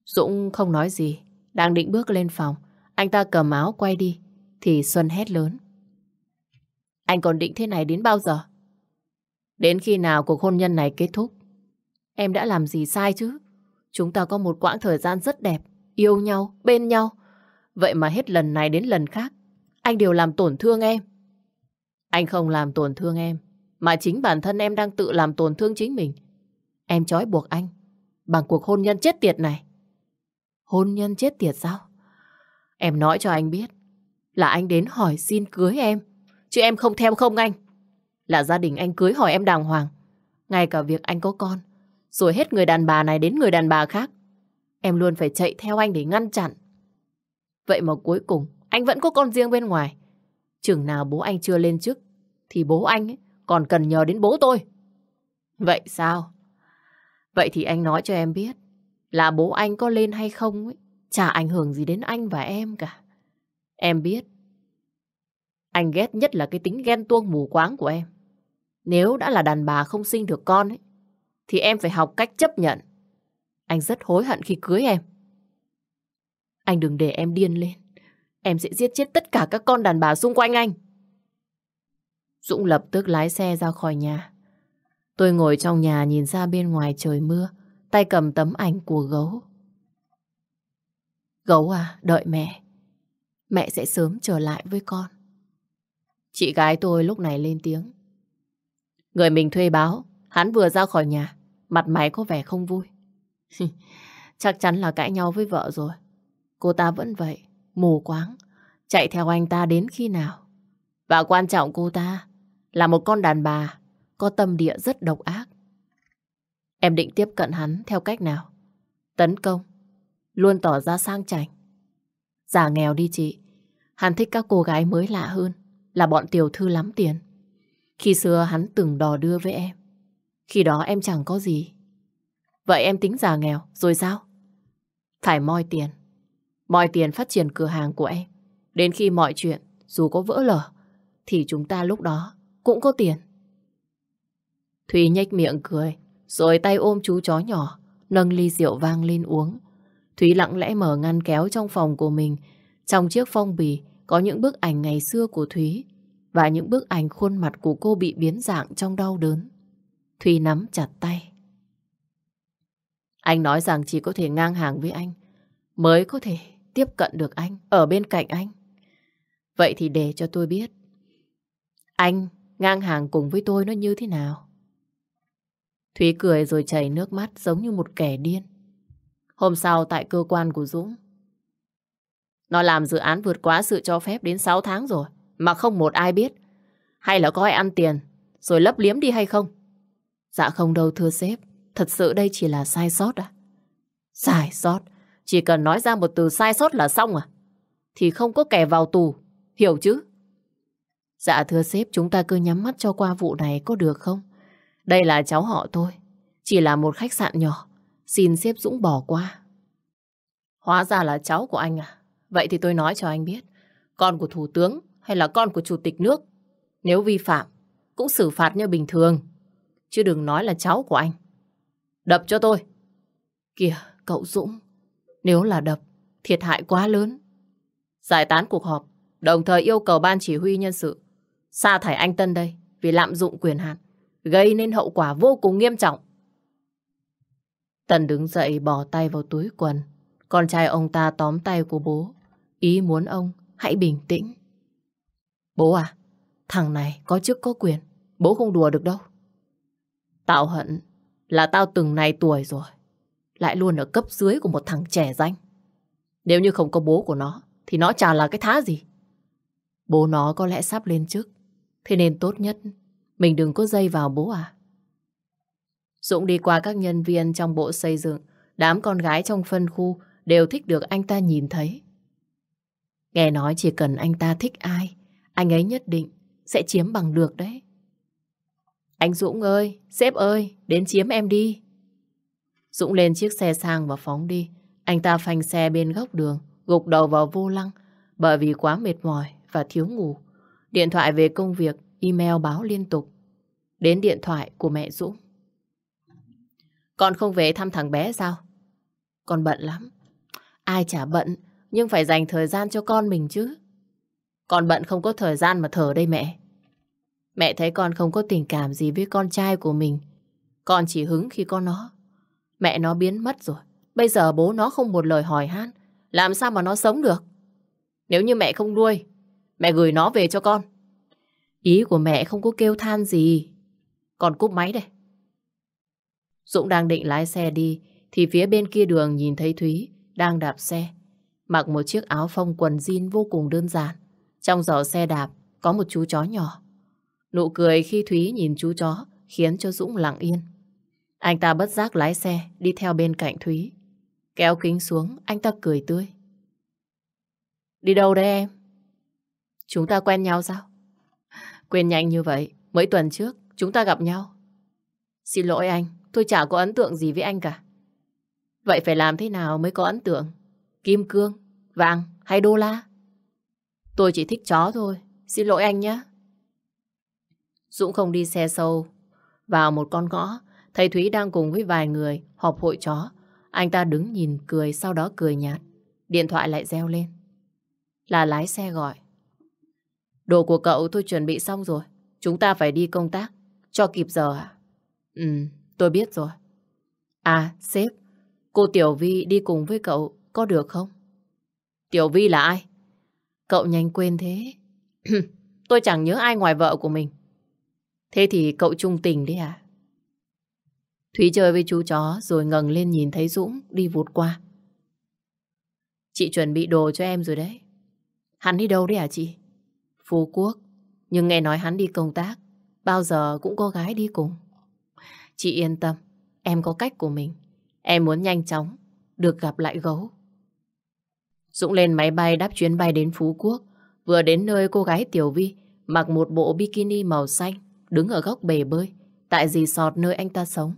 Dũng không nói gì, đang định bước lên phòng. Anh ta cầm áo quay đi, thì Xuân hét lớn. Anh còn định thế này đến bao giờ? Đến khi nào cuộc hôn nhân này kết thúc? Em đã làm gì sai chứ? Chúng ta có một quãng thời gian rất đẹp, yêu nhau, bên nhau. Vậy mà hết lần này đến lần khác, anh đều làm tổn thương em. Anh không làm tổn thương em, mà chính bản thân em đang tự làm tổn thương chính mình. Em trói buộc anh bằng cuộc hôn nhân chết tiệt này. Hôn nhân chết tiệt sao? Em nói cho anh biết là anh đến hỏi xin cưới em, chứ em không theo không anh. Là gia đình anh cưới hỏi em đàng hoàng. Ngay cả việc anh có con, rồi hết người đàn bà này đến người đàn bà khác. Em luôn phải chạy theo anh để ngăn chặn. Vậy mà cuối cùng, anh vẫn có con riêng bên ngoài. Chừng nào bố anh chưa lên chức, thì bố anh còn cần nhờ đến bố tôi. Vậy sao? Vậy thì anh nói cho em biết là bố anh có lên hay không ấy, chả ảnh hưởng gì đến anh và em cả. Em biết. Anh ghét nhất là cái tính ghen tuông mù quáng của em. Nếu đã là đàn bà không sinh được con ấy, thì em phải học cách chấp nhận. Anh rất hối hận khi cưới em. Anh đừng để em điên lên. Em sẽ giết chết tất cả các con đàn bà xung quanh anh. Dũng lập tức lái xe ra khỏi nhà. Tôi ngồi trong nhà nhìn ra bên ngoài trời mưa, tay cầm tấm ảnh của gấu. Gấu à, đợi mẹ. Mẹ sẽ sớm trở lại với con. Chị gái tôi lúc này lên tiếng. Người mình thuê báo, hắn vừa ra khỏi nhà, mặt mày có vẻ không vui. Chắc chắn là cãi nhau với vợ rồi. Cô ta vẫn vậy, mù quáng, chạy theo anh ta đến khi nào. Và quan trọng cô ta là một con đàn bà có tâm địa rất độc ác. Em định tiếp cận hắn theo cách nào? Tấn công, luôn tỏ ra sang chảnh. Giả nghèo đi chị, hắn thích các cô gái mới lạ hơn, là bọn tiểu thư lắm tiền. Khi xưa hắn từng đò đưa với em, khi đó em chẳng có gì. Vậy em tính giả nghèo, rồi sao? Phải moi tiền, moi tiền phát triển cửa hàng của em. Đến khi mọi chuyện, dù có vỡ lở, thì chúng ta lúc đó cũng có tiền. Thủy nhếch miệng cười, rồi tay ôm chú chó nhỏ, nâng ly rượu vang lên uống. Thủy lặng lẽ mở ngăn kéo trong phòng của mình. Trong chiếc phong bì có những bức ảnh ngày xưa của Thúy và những bức ảnh khuôn mặt của cô bị biến dạng trong đau đớn. Thủy nắm chặt tay. Anh nói rằng chỉ có thể ngang hàng với anh mới có thể tiếp cận được anh, ở bên cạnh anh. Vậy thì để cho tôi biết. Anh ngang hàng cùng với tôi nó như thế nào. Thúy cười rồi chảy nước mắt giống như một kẻ điên. Hôm sau tại cơ quan của Dũng, nó làm dự án vượt quá sự cho phép đến 6 tháng rồi, mà không một ai biết. Hay là có ai ăn tiền, rồi lấp liếm đi hay không? Dạ không đâu thưa sếp, thật sự đây chỉ là sai sót à? Sai sót? Chỉ cần nói ra một từ sai sót là xong à? Thì không có kẻ vào tù, hiểu chứ? Dạ thưa sếp, chúng ta cứ nhắm mắt cho qua vụ này có được không? Đây là cháu họ tôi, chỉ là một khách sạn nhỏ. Xin sếp Dũng bỏ qua. Hóa ra là cháu của anh à? Vậy thì tôi nói cho anh biết. Con của Thủ tướng hay là con của Chủ tịch nước? Nếu vi phạm, cũng xử phạt như bình thường. Chứ đừng nói là cháu của anh. Đập cho tôi. Kìa, cậu Dũng. Nếu là đập, thiệt hại quá lớn. Giải tán cuộc họp, đồng thời yêu cầu ban chỉ huy nhân sự sa thải anh Tân đây vì lạm dụng quyền hạn, gây nên hậu quả vô cùng nghiêm trọng. Tân đứng dậy bỏ tay vào túi quần. Con trai ông ta tóm tay của bố, ý muốn ông hãy bình tĩnh. Bố à, thằng này có chức có quyền, bố không đùa được đâu. Tạo hận là tao từng này tuổi rồi, lại luôn ở cấp dưới của một thằng trẻ danh. Nếu như không có bố của nó, thì nó chả là cái thá gì. Bố nó có lẽ sắp lên chức, Thế nên tốt nhất mình đừng có dây vào bố à. Dũng đi qua các nhân viên trong bộ xây dựng, đám con gái trong phân khu đều thích được anh ta nhìn thấy. Nghe nói chỉ cần anh ta thích ai, anh ấy nhất định sẽ chiếm bằng được đấy. Anh Dũng ơi, sếp ơi, đến chiếm em đi. Dũng lên chiếc xe sang và phóng đi. Anh ta phanh xe bên góc đường, gục đầu vào vô lăng bởi vì quá mệt mỏi và thiếu ngủ. Điện thoại về công việc, email báo liên tục. Đến điện thoại của mẹ Dũng. Con không về thăm thằng bé sao? Con bận lắm. Ai chả bận, nhưng phải dành thời gian cho con mình chứ. Con bận không có thời gian mà thở đây mẹ. Mẹ thấy con không có tình cảm gì với con trai của mình. Con chỉ hứng khi có nó. Mẹ nó biến mất rồi. Bây giờ bố nó không một lời hỏi han. Làm sao mà nó sống được? Nếu như mẹ không nuôi, Mẹ gửi nó về cho con. Ý của mẹ không có kêu than gì. còn cúp máy đây. Dũng đang định lái xe đi thì phía bên kia đường nhìn thấy Thúy đang đạp xe. Mặc một chiếc áo phông quần jean vô cùng đơn giản. Trong giỏ xe đạp có một chú chó nhỏ. Nụ cười khi Thúy nhìn chú chó khiến cho Dũng lặng yên. Anh ta bất giác lái xe đi theo bên cạnh Thúy. Kéo kính xuống, anh ta cười tươi. Đi đâu đây em? Chúng ta quen nhau sao? Quên nhanh như vậy, mấy tuần trước chúng ta gặp nhau. Xin lỗi anh, tôi chả có ấn tượng gì với anh cả. Vậy phải làm thế nào mới có ấn tượng? Kim cương, vàng hay đô la? Tôi chỉ thích chó thôi, xin lỗi anh nhé. Dũng không đi xe sâu. Vào một con ngõ, thấy Thúy đang cùng với vài người họp hội chó. Anh ta đứng nhìn cười, sau đó cười nhạt. Điện thoại lại reo lên. Là lái xe gọi. Đồ của cậu tôi chuẩn bị xong rồi. Chúng ta phải đi công tác. Cho kịp giờ à? Ừ, tôi biết rồi. À, sếp, cô Tiểu Vi đi cùng với cậu có được không? Tiểu Vi là ai? Cậu nhanh quên thế. tôi chẳng nhớ ai ngoài vợ của mình. Thế thì cậu trung tình đấy à? Thúy chơi với chú chó rồi ngẩng lên nhìn thấy Dũng đi vụt qua. Chị chuẩn bị đồ cho em rồi đấy. Hắn đi đâu đấy à chị? Phú Quốc, nhưng nghe nói hắn đi công tác, bao giờ cũng có gái đi cùng. Chị yên tâm, em có cách của mình. Em muốn nhanh chóng, được gặp lại gấu. Dũng lên máy bay đáp chuyến bay đến Phú Quốc. Vừa đến nơi cô gái Tiểu Vi mặc một bộ bikini màu xanh, đứng ở góc bể bơi, tại resort nơi anh ta sống.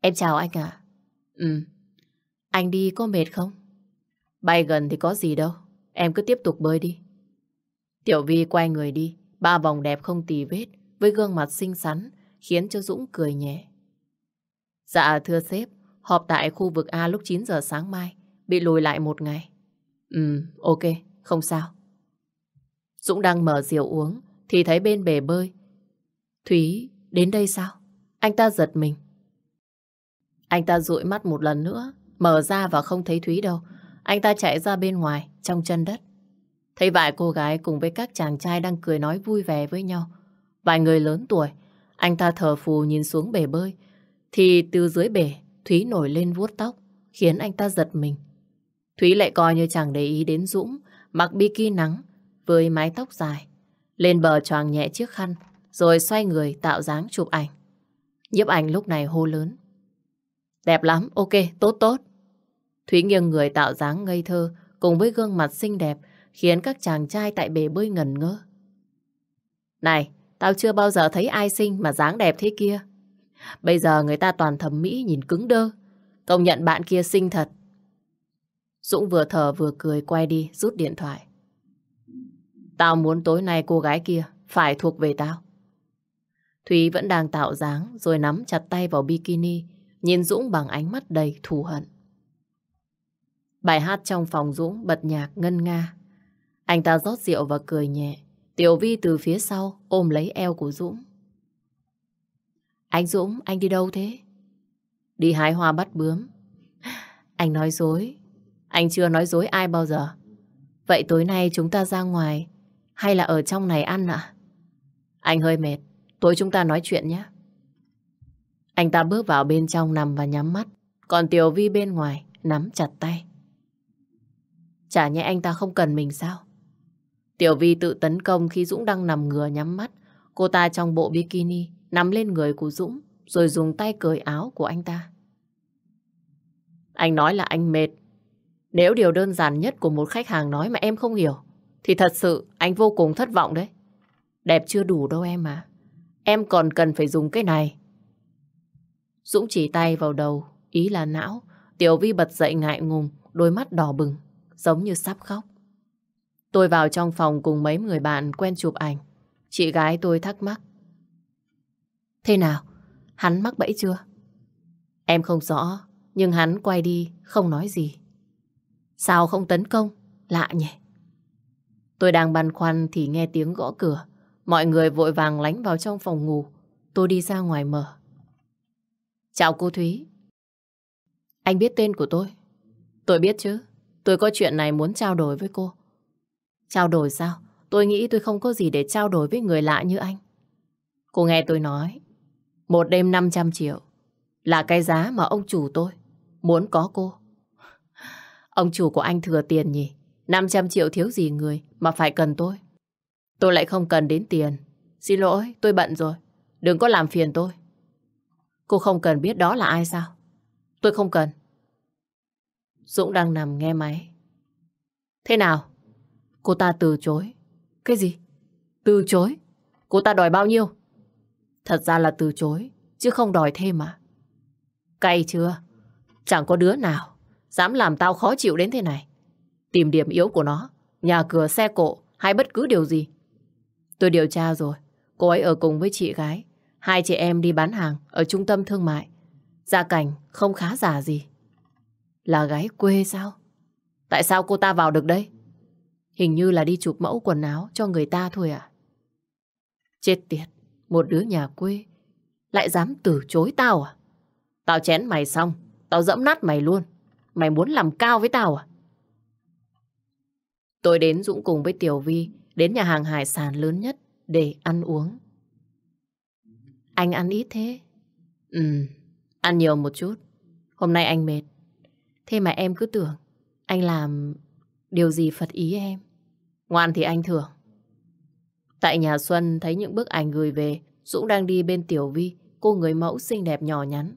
Em chào anh à. Ừ, anh đi có mệt không? Bay gần thì có gì đâu, em cứ tiếp tục bơi đi. Tiểu Vi quay người đi, ba vòng đẹp không tì vết, với gương mặt xinh xắn, khiến cho Dũng cười nhẹ. Dạ thưa sếp, họp tại khu vực A lúc 9 giờ sáng mai, bị lùi lại một ngày. Ừ, ok, không sao. Dũng đang mở rượu uống, thì thấy bên bể bơi. Thúy, đến đây sao? Anh ta giật mình. Anh ta dụi mắt một lần nữa, mở ra và không thấy Thúy đâu. Anh ta chạy ra bên ngoài, trong chân đất. Thấy vài cô gái cùng với các chàng trai đang cười nói vui vẻ với nhau. Vài người lớn tuổi, anh ta thở phù nhìn xuống bể bơi. Thì từ dưới bể, Thúy nổi lên vuốt tóc, khiến anh ta giật mình. Thúy lại coi như chẳng để ý đến Dũng, mặc bikini nắng, với mái tóc dài. Lên bờ choàng nhẹ chiếc khăn, rồi xoay người tạo dáng chụp ảnh. Nhấp ảnh lúc này hô lớn. Đẹp lắm, ok, tốt tốt. Thúy nghiêng người tạo dáng ngây thơ, cùng với gương mặt xinh đẹp, khiến các chàng trai tại bể bơi ngần ngơ. Này, tao chưa bao giờ thấy ai xinh mà dáng đẹp thế kia. Bây giờ người ta toàn thẩm mỹ nhìn cứng đơ. Công nhận bạn kia xinh thật. Dũng vừa thở vừa cười quay đi rút điện thoại. Tao muốn tối nay cô gái kia phải thuộc về tao. Thúy vẫn đang tạo dáng rồi nắm chặt tay vào bikini, nhìn Dũng bằng ánh mắt đầy thù hận. Bài hát trong phòng Dũng bật nhạc ngân nga, anh ta rót rượu và cười nhẹ. Tiểu Vi từ phía sau ôm lấy eo của Dũng. Anh Dũng, anh đi đâu thế? Đi hái hoa bắt bướm. Anh nói dối. Anh chưa nói dối ai bao giờ. Vậy tối nay chúng ta ra ngoài hay là ở trong này ăn ạ? Anh hơi mệt. Tối chúng ta nói chuyện nhé. Anh ta bước vào bên trong nằm và nhắm mắt. Còn Tiểu Vi bên ngoài nắm chặt tay. Chả nhẽ anh ta không cần mình sao? Tiểu Vi tự tấn công khi Dũng đang nằm ngửa nhắm mắt. Cô ta trong bộ bikini nắm lên người của Dũng rồi dùng tay cởi áo của anh ta. Anh nói là anh mệt. Nếu điều đơn giản nhất của một khách hàng nói mà em không hiểu thì thật sự anh vô cùng thất vọng đấy. Đẹp chưa đủ đâu em à. Em còn cần phải dùng cái này. Dũng chỉ tay vào đầu, ý là não. Tiểu Vi bật dậy ngại ngùng, đôi mắt đỏ bừng, giống như sắp khóc. Tôi vào trong phòng cùng mấy người bạn quen chụp ảnh. Chị gái tôi thắc mắc. Thế nào? Hắn mắc bẫy chưa? Em không rõ, nhưng hắn quay đi, không nói gì. Sao không tấn công? Lạ nhỉ? Tôi đang băn khoăn thì nghe tiếng gõ cửa. Mọi người vội vàng lánh vào trong phòng ngủ. Tôi đi ra ngoài mở. Chào cô Thúy. Anh biết tên của tôi. Tôi biết chứ. Tôi có chuyện này muốn trao đổi với cô. Trao đổi sao? Tôi nghĩ tôi không có gì để trao đổi với người lạ như anh. Cô nghe tôi nói, một đêm 500 triệu là cái giá mà ông chủ tôi muốn có cô. Ông chủ của anh thừa tiền nhỉ? 500 triệu thiếu gì người mà phải cần tôi? Tôi lại không cần đến tiền. Xin lỗi, tôi bận rồi. Đừng có làm phiền tôi. Cô không cần biết đó là ai sao? Tôi không cần. Dũng đang nằm nghe máy. Thế nào? Cô ta từ chối. Cái gì? Từ chối? Cô ta đòi bao nhiêu? Thật ra là từ chối, chứ không đòi thêm mà. Cay chưa? Chẳng có đứa nào dám làm tao khó chịu đến thế này. Tìm điểm yếu của nó, nhà cửa, xe cộ hay bất cứ điều gì. Tôi điều tra rồi, cô ấy ở cùng với chị gái. Hai chị em đi bán hàng ở trung tâm thương mại. Gia cảnh không khá giả gì. Là gái quê sao? Tại sao cô ta vào được đây? Hình như là đi chụp mẫu quần áo cho người ta thôi à? Chết tiệt, một đứa nhà quê lại dám từ chối tao à? Tao chén mày xong, tao dẫm nát mày luôn. Mày muốn làm cao với tao à? Tôi đến Dũng cùng với Tiểu Vi đến nhà hàng hải sản lớn nhất để ăn uống. Anh ăn ít thế? Ừ, ăn nhiều một chút. Hôm nay anh mệt. Thế mà em cứ tưởng anh làm Điều gì Phật ý em? Ngoan thì anh thưởng. Tại nhà Xuân thấy những bức ảnh gửi về, Dũng đang đi bên Tiểu Vi, cô người mẫu xinh đẹp nhỏ nhắn.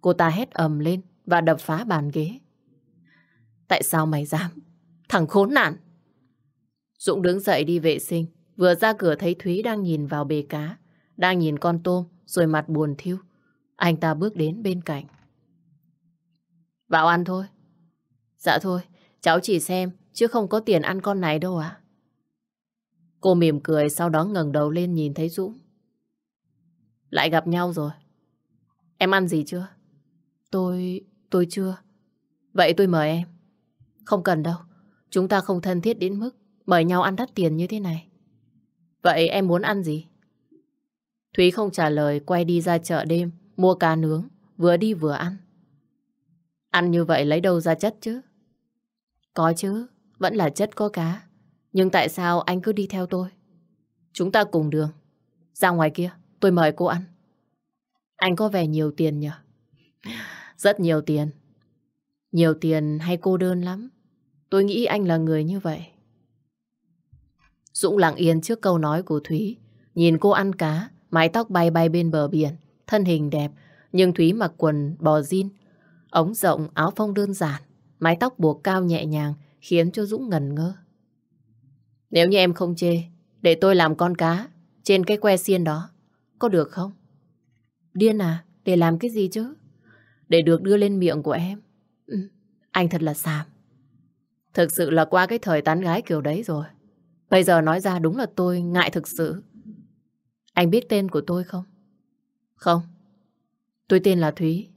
Cô ta hét ầm lên và đập phá bàn ghế. Tại sao mày dám? Thằng khốn nạn! Dũng đứng dậy đi vệ sinh, vừa ra cửa thấy Thúy đang nhìn vào bề cá, đang nhìn con tôm rồi mặt buồn thiêu. Anh ta bước đến bên cạnh. Vào ăn thôi. Dạ thôi, cháu chỉ xem chứ không có tiền ăn con này đâu ạ. Cô mỉm cười sau đó ngẩng đầu lên nhìn thấy Dũng. Lại gặp nhau rồi. Em ăn gì chưa? Tôi... tôi chưa. Vậy tôi mời em. Không cần đâu. Chúng ta không thân thiết đến mức mời nhau ăn đắt tiền như thế này. Vậy em muốn ăn gì? Thúy không trả lời quay đi ra chợ đêm mua cá nướng vừa đi vừa ăn. Ăn như vậy lấy đâu ra chất chứ? Có chứ vẫn là chất có cá. Nhưng tại sao anh cứ đi theo tôi? Chúng ta cùng đường. Ra ngoài kia, tôi mời cô ăn. Anh có vẻ nhiều tiền nhỉ? Rất nhiều tiền. Nhiều tiền hay cô đơn lắm. Tôi nghĩ anh là người như vậy. Dũng lặng yên trước câu nói của Thúy. Nhìn cô ăn cá, mái tóc bay bay bên bờ biển, thân hình đẹp. Nhưng Thúy mặc quần bò jean, ống rộng, áo phông đơn giản, mái tóc buộc cao nhẹ nhàng, khiến cho Dũng ngần ngơ. Nếu như em không chê, để tôi làm con cá trên cái que xiên đó, có được không? Điên à, để làm cái gì chứ? Để được đưa lên miệng của em. Ừ, anh thật là xàm. Thực sự là qua cái thời tán gái kiểu đấy rồi. Bây giờ nói ra đúng là tôi ngại thực sự. Anh biết tên của tôi không? Không. Tôi tên là Thúy.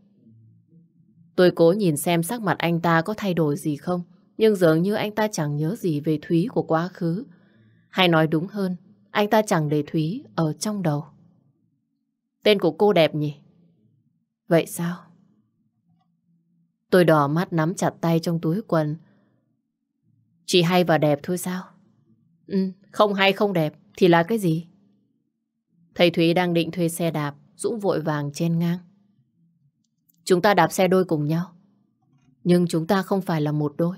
Tôi cố nhìn xem sắc mặt anh ta có thay đổi gì không nhưng dường như anh ta chẳng nhớ gì về Thúy của quá khứ. Hay nói đúng hơn, anh ta chẳng để Thúy ở trong đầu. Tên của cô đẹp nhỉ? Vậy sao? Tôi đỏ mắt nắm chặt tay trong túi quần. Chỉ hay và đẹp thôi sao? Ừ, không hay không đẹp thì là cái gì? Thầy Thúy đang định thuê xe đạp, Dũng vội vàng trên ngang. Chúng ta đạp xe đôi cùng nhau. Nhưng chúng ta không phải là một đôi.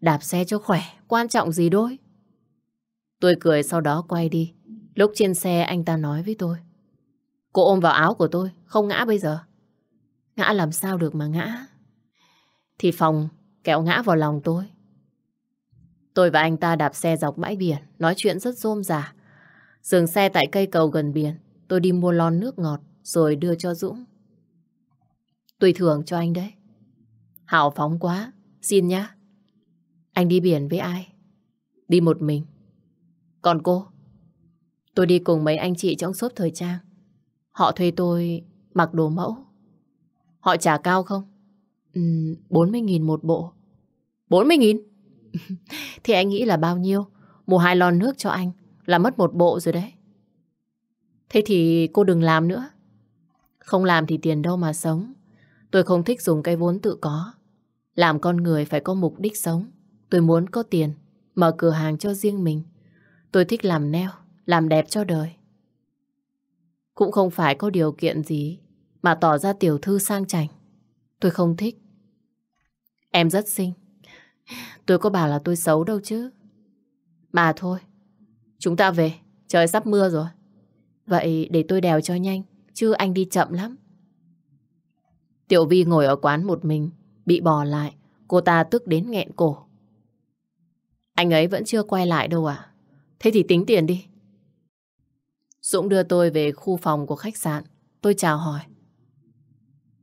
Đạp xe cho khỏe, quan trọng gì đôi. Tôi cười sau đó quay đi. Lúc trên xe anh ta nói với tôi. Cô ôm vào áo của tôi, không ngã bây giờ. Ngã làm sao được mà ngã. Thì phòng kẹo ngã vào lòng tôi. Tôi và anh ta đạp xe dọc bãi biển, nói chuyện rất rôm rả. Dừng xe tại cây cầu gần biển, tôi đi mua lon nước ngọt rồi đưa cho Dũng. Tùy thường cho anh đấy. Hảo phóng quá, xin nhá. Anh đi biển với ai? Đi một mình. Còn cô? Tôi đi cùng mấy anh chị trong shop thời trang. Họ thuê tôi mặc đồ mẫu. Họ trả cao không? Ừ, 40.000 một bộ. 40.000? Thì anh nghĩ là bao nhiêu? Mua hai lon nước cho anh là mất một bộ rồi đấy. Thế thì cô đừng làm nữa. Không làm thì tiền đâu mà sống. Tôi không thích dùng cái vốn tự có. Làm con người phải có mục đích sống. Tôi muốn có tiền, mở cửa hàng cho riêng mình. Tôi thích làm neo, làm đẹp cho đời. Cũng không phải có điều kiện gì mà tỏ ra tiểu thư sang chảnh. Tôi không thích. Em rất xinh. Tôi có bảo là tôi xấu đâu chứ. Mà thôi, chúng ta về, trời sắp mưa rồi. Vậy để tôi đèo cho nhanh, chứ anh đi chậm lắm. Tiểu Vi ngồi ở quán một mình, bị bỏ lại, cô ta tức đến nghẹn cổ. Anh ấy vẫn chưa quay lại đâu ạ, Thế thì tính tiền đi. Dũng đưa tôi về khu phòng của khách sạn. Tôi chào hỏi.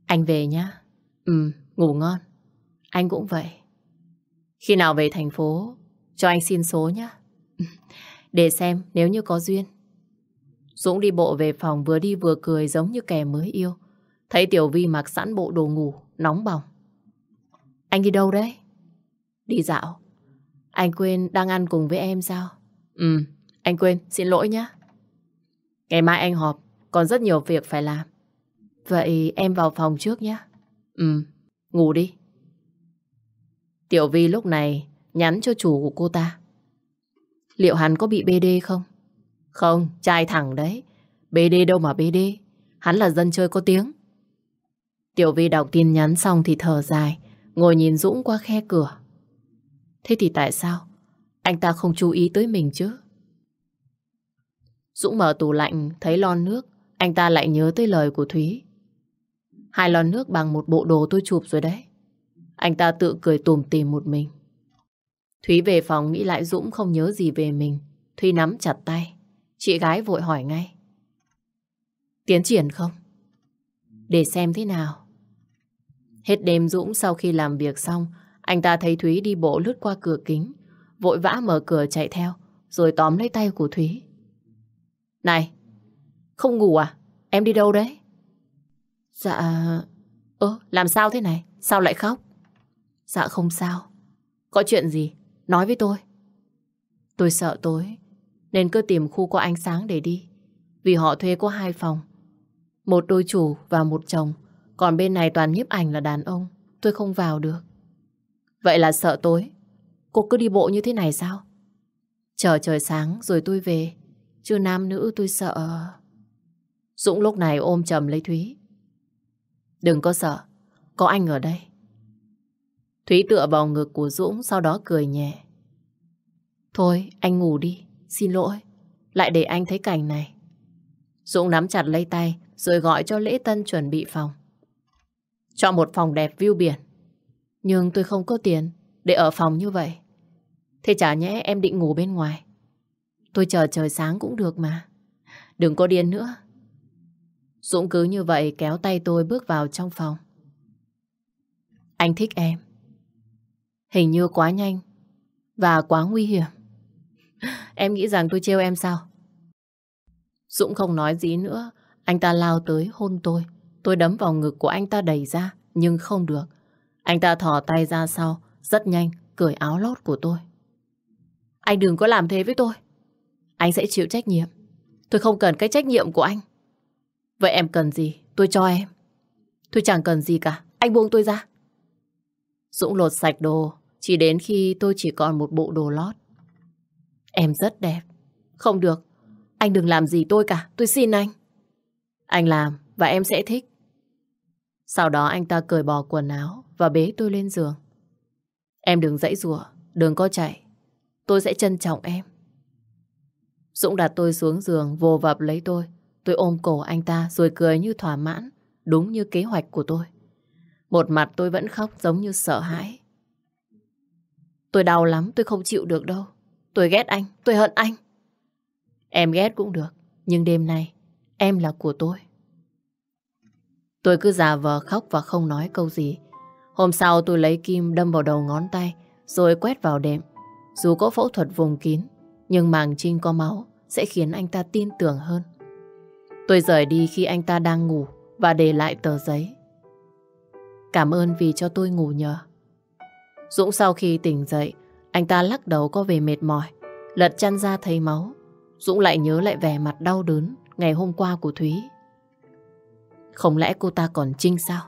Anh về nhá. Ừ, ngủ ngon. Anh cũng vậy. Khi nào về thành phố, cho anh xin số nhá. Để xem nếu như có duyên. Dũng đi bộ về phòng vừa đi vừa cười giống như kẻ mới yêu. Thấy Tiểu Vi mặc sẵn bộ đồ ngủ, nóng bỏng. Anh đi đâu đấy? Đi dạo. Anh quên đang ăn cùng với em sao? Ừ, anh quên, xin lỗi nhé. Ngày mai anh họp, còn rất nhiều việc phải làm. Vậy em vào phòng trước nhé. Ừ, ngủ đi. Tiểu Vi lúc này nhắn cho chủ của cô ta. Liệu hắn có bị BD không? Không, trai thẳng đấy. BD đâu mà BD. Hắn là dân chơi có tiếng. Tiểu Vi đọc tin nhắn xong thì thở dài, ngồi nhìn Dũng qua khe cửa. Thế thì tại sao anh ta không chú ý tới mình chứ? Dũng mở tủ lạnh, thấy lon nước, anh ta lại nhớ tới lời của Thúy. Hai lon nước bằng một bộ đồ tôi chụp rồi đấy. Anh ta tự cười tùm tìm một mình. Thúy về phòng nghĩ lại Dũng không nhớ gì về mình. Thúy nắm chặt tay. Chị gái vội hỏi ngay. Tiến triển không? Để xem thế nào. Hết đêm Dũng sau khi làm việc xong anh ta thấy Thúy đi bộ lướt qua cửa kính, vội vã mở cửa chạy theo, rồi tóm lấy tay của Thúy. Này, không ngủ à? Em đi đâu đấy? Dạ... Ơ, làm sao thế này? Sao lại khóc? Dạ không sao. Có chuyện gì? Nói với tôi. Tôi sợ tối, nên cứ tìm khu có ánh sáng để đi. Vì họ thuê có hai phòng. Một đôi chủ và một chồng, còn bên này toàn nhiếp ảnh là đàn ông. Tôi không vào được. Vậy là sợ tối. Cô cứ đi bộ như thế này sao? Chờ trời sáng rồi tôi về. Chứ nam nữ tôi sợ... Dũng lúc này ôm chầm lấy Thúy. Đừng có sợ, có anh ở đây. Thúy tựa vào ngực của Dũng sau đó cười nhẹ. Thôi, anh ngủ đi, xin lỗi. Lại để anh thấy cảnh này. Dũng nắm chặt lấy tay rồi gọi cho lễ tân chuẩn bị phòng. cho một phòng đẹp view biển. Nhưng tôi không có tiền để ở phòng như vậy. Thế chả nhẽ em định ngủ bên ngoài. Tôi chờ trời sáng cũng được mà. Đừng có điên nữa. Dũng cứ như vậy kéo tay tôi bước vào trong phòng. Anh thích em. Hình như quá nhanh và quá nguy hiểm. Em nghĩ rằng tôi trêu em sao? Dũng không nói gì nữa. Anh ta lao tới hôn tôi. Tôi đấm vào ngực của anh ta đẩy ra. Nhưng không được. Anh ta thò tay ra sau, rất nhanh, cởi áo lót của tôi. Anh đừng có làm thế với tôi. Anh sẽ chịu trách nhiệm. Tôi không cần cái trách nhiệm của anh. Vậy em cần gì? Tôi cho em. Tôi chẳng cần gì cả. Anh buông tôi ra. Dũng lột sạch đồ, chỉ đến khi tôi chỉ còn một bộ đồ lót. Em rất đẹp. Không được. Anh đừng làm gì tôi cả. Tôi xin anh. Anh làm và em sẽ thích. Sau đó anh ta cởi bỏ quần áo, và bế tôi lên giường. Em đừng dãy rủa, đừng có chạy. Tôi sẽ trân trọng em. Dũng đặt tôi xuống giường, vồ vập lấy tôi. Tôi ôm cổ anh ta rồi cười như thỏa mãn, đúng như kế hoạch của tôi. Một mặt tôi vẫn khóc giống như sợ hãi. Tôi đau lắm, tôi không chịu được đâu. Tôi ghét anh, tôi hận anh. Em ghét cũng được, nhưng đêm nay em là của tôi. Tôi cứ giả vờ khóc và không nói câu gì. Hôm sau tôi lấy kim đâm vào đầu ngón tay, rồi quét vào đệm. Dù có phẫu thuật vùng kín, nhưng màng trinh có máu sẽ khiến anh ta tin tưởng hơn. Tôi rời đi khi anh ta đang ngủ và để lại tờ giấy. Cảm ơn vì cho tôi ngủ nhờ. Dũng sau khi tỉnh dậy, anh ta lắc đầu có vẻ mệt mỏi, lật chăn ra thấy máu. Dũng lại nhớ lại vẻ mặt đau đớn ngày hôm qua của Thúy. Không lẽ cô ta còn Trinh sao?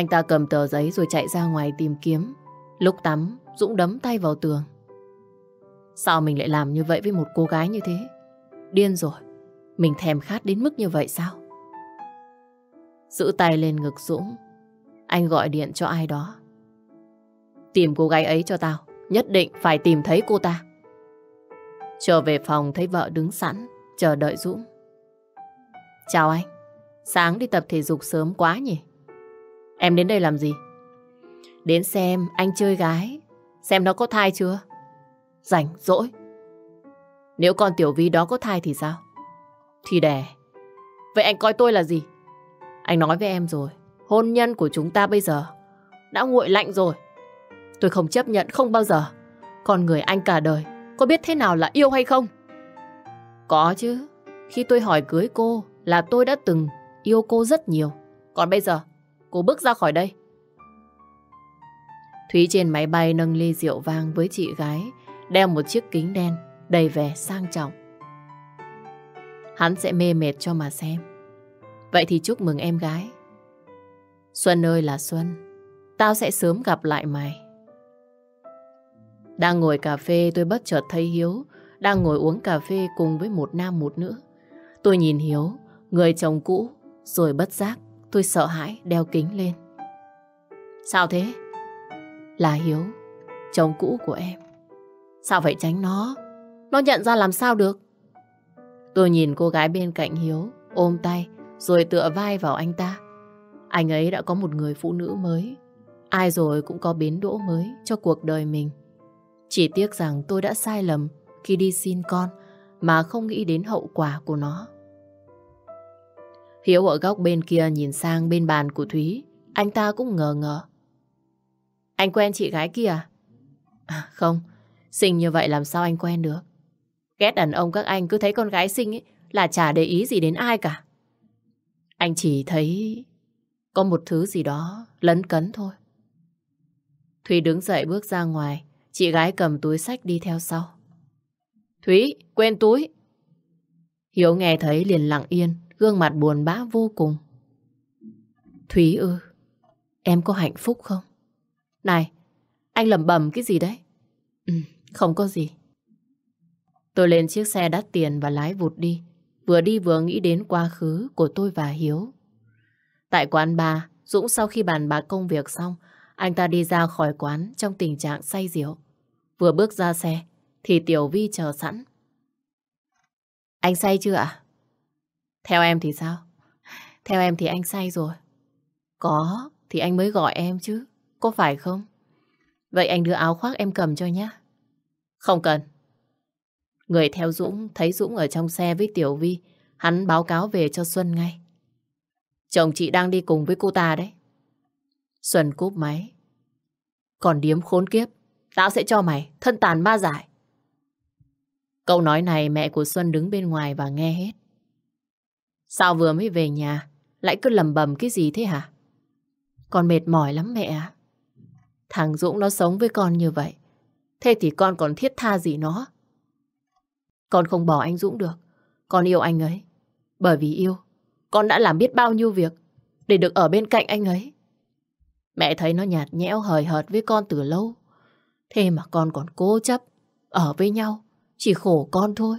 Anh ta cầm tờ giấy rồi chạy ra ngoài tìm kiếm. Lúc tắm, Dũng đấm tay vào tường. Sao mình lại làm như vậy với một cô gái như thế? Điên rồi, mình thèm khát đến mức như vậy sao? Giữ tay lên ngực Dũng, anh gọi điện cho ai đó. Tìm cô gái ấy cho tao, nhất định phải tìm thấy cô ta. Trở về phòng thấy vợ đứng sẵn, chờ đợi Dũng. Chào anh, sáng đi tập thể dục sớm quá nhỉ? Em đến đây làm gì? Đến xem anh chơi gái, xem nó có thai chưa? Rảnh, rỗi. Nếu con Tiểu Vi đó có thai thì sao? Thì đẻ. Vậy anh coi tôi là gì? Anh nói với em rồi, hôn nhân của chúng ta bây giờ đã nguội lạnh rồi. Tôi không chấp nhận không bao giờ. Con người anh cả đời có biết thế nào là yêu hay không? Có chứ. Khi tôi hỏi cưới cô là tôi đã từng yêu cô rất nhiều. Còn bây giờ Cô bước ra khỏi đây. Thúy trên máy bay nâng ly rượu vang với chị gái, đeo một chiếc kính đen đầy vẻ sang trọng. Hắn sẽ mê mệt cho mà xem. Vậy thì chúc mừng em gái. Xuân ơi là Xuân, tao sẽ sớm gặp lại mày. Đang ngồi cà phê tôi bất chợt thấy Hiếu đang ngồi uống cà phê cùng với một nam một nữ. Tôi nhìn Hiếu, người chồng cũ, rồi bất giác Tôi sợ hãi đeo kính lên Sao thế? Là Hiếu Chồng cũ của em Sao phải tránh nó? Nó nhận ra làm sao được? Tôi nhìn cô gái bên cạnh Hiếu Ôm tay Rồi tựa vai vào anh ta Anh ấy đã có một người phụ nữ mới Ai rồi cũng có bến đỗ mới Cho cuộc đời mình Chỉ tiếc rằng tôi đã sai lầm Khi đi xin con Mà không nghĩ đến hậu quả của nó Hiếu ở góc bên kia nhìn sang bên bàn của Thúy. Anh ta cũng ngờ ngờ. Anh quen chị gái kia à? à? không, xinh như vậy làm sao anh quen được. Ghét đàn ông các anh cứ thấy con gái xinh ấy là chả để ý gì đến ai cả. Anh chỉ thấy có một thứ gì đó lấn cấn thôi. Thúy đứng dậy bước ra ngoài, chị gái cầm túi sách đi theo sau. Thúy, quên túi. Hiếu nghe thấy liền lặng yên, gương mặt buồn bã vô cùng. Thúy ư, em có hạnh phúc không? Này, anh lẩm bẩm cái gì đấy? Ừ, không có gì. Tôi lên chiếc xe đắt tiền và lái vụt đi. Vừa đi vừa nghĩ đến quá khứ của tôi và Hiếu. Tại quán bar, Dũng sau khi bàn bạc công việc xong, anh ta đi ra khỏi quán trong tình trạng say rượu. Vừa bước ra xe, thì Tiểu Vi chờ sẵn. Anh say chưa ạ? Theo em thì sao? Theo em thì anh say rồi. Có, thì anh mới gọi em chứ. Có phải không? Vậy anh đưa áo khoác em cầm cho nhé. Không cần. Người theo Dũng thấy Dũng ở trong xe với Tiểu Vi. Hắn báo cáo về cho Xuân ngay. Chồng chị đang đi cùng với cô ta đấy. Xuân cúp máy. Còn điếm khốn kiếp, tao sẽ cho mày thân tàn ma giải. Câu nói này mẹ của Xuân đứng bên ngoài và nghe hết. Sao vừa mới về nhà, lại cứ lầm bầm cái gì thế hả? Con mệt mỏi lắm mẹ ạ. Thằng Dũng nó sống với con như vậy, thế thì con còn thiết tha gì nó? Con không bỏ anh Dũng được, con yêu anh ấy. Bởi vì yêu, con đã làm biết bao nhiêu việc để được ở bên cạnh anh ấy. Mẹ thấy nó nhạt nhẽo hời hợt với con từ lâu. Thế mà con còn cố chấp, ở với nhau, chỉ khổ con thôi.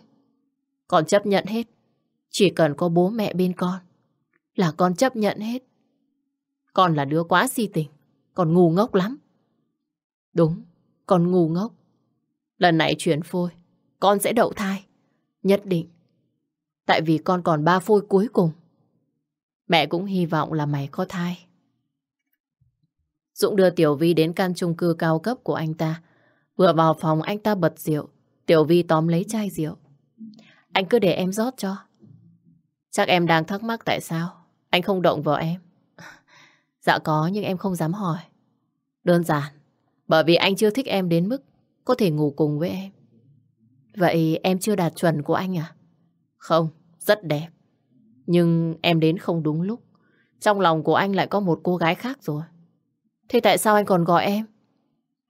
Con chấp nhận hết, chỉ cần có bố mẹ bên con là con chấp nhận hết. Con là đứa quá si tình, con ngu ngốc lắm. Đúng, con ngu ngốc. Lần này chuyển phôi, con sẽ đậu thai. Nhất định. Tại vì con còn ba phôi cuối cùng. Mẹ cũng hy vọng là mày có thai. Dũng đưa Tiểu Vi đến căn chung cư cao cấp của anh ta. Vừa vào phòng anh ta bật rượu. Tiểu Vi tóm lấy chai rượu. Anh cứ để em rót cho. Chắc em đang thắc mắc tại sao anh không động vào em. Dạ có nhưng em không dám hỏi. Đơn giản, bởi vì anh chưa thích em đến mức có thể ngủ cùng với em. Vậy em chưa đạt chuẩn của anh à? Không, rất đẹp. Nhưng em đến không đúng lúc. Trong lòng của anh lại có một cô gái khác rồi. Thế tại sao anh còn gọi em?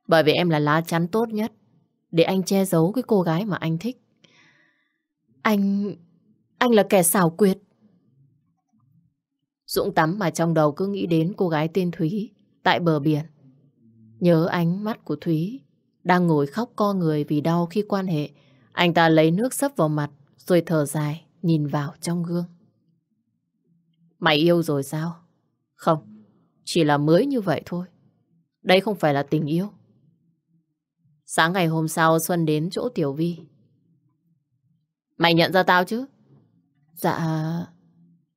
Bởi vì em là lá chắn tốt nhất để anh che giấu cái cô gái mà anh thích. Anh anh là kẻ xảo quyệt. Dũng tắm mà trong đầu cứ nghĩ đến cô gái tên Thúy tại bờ biển. Nhớ ánh mắt của Thúy đang ngồi khóc co người vì đau khi quan hệ. Anh ta lấy nước sấp vào mặt rồi thở dài nhìn vào trong gương. Mày yêu rồi sao? Không, chỉ là mới như vậy thôi. Đây không phải là tình yêu. Sáng ngày hôm sau Xuân đến chỗ Tiểu Vi. Mày nhận ra tao chứ? Dạ,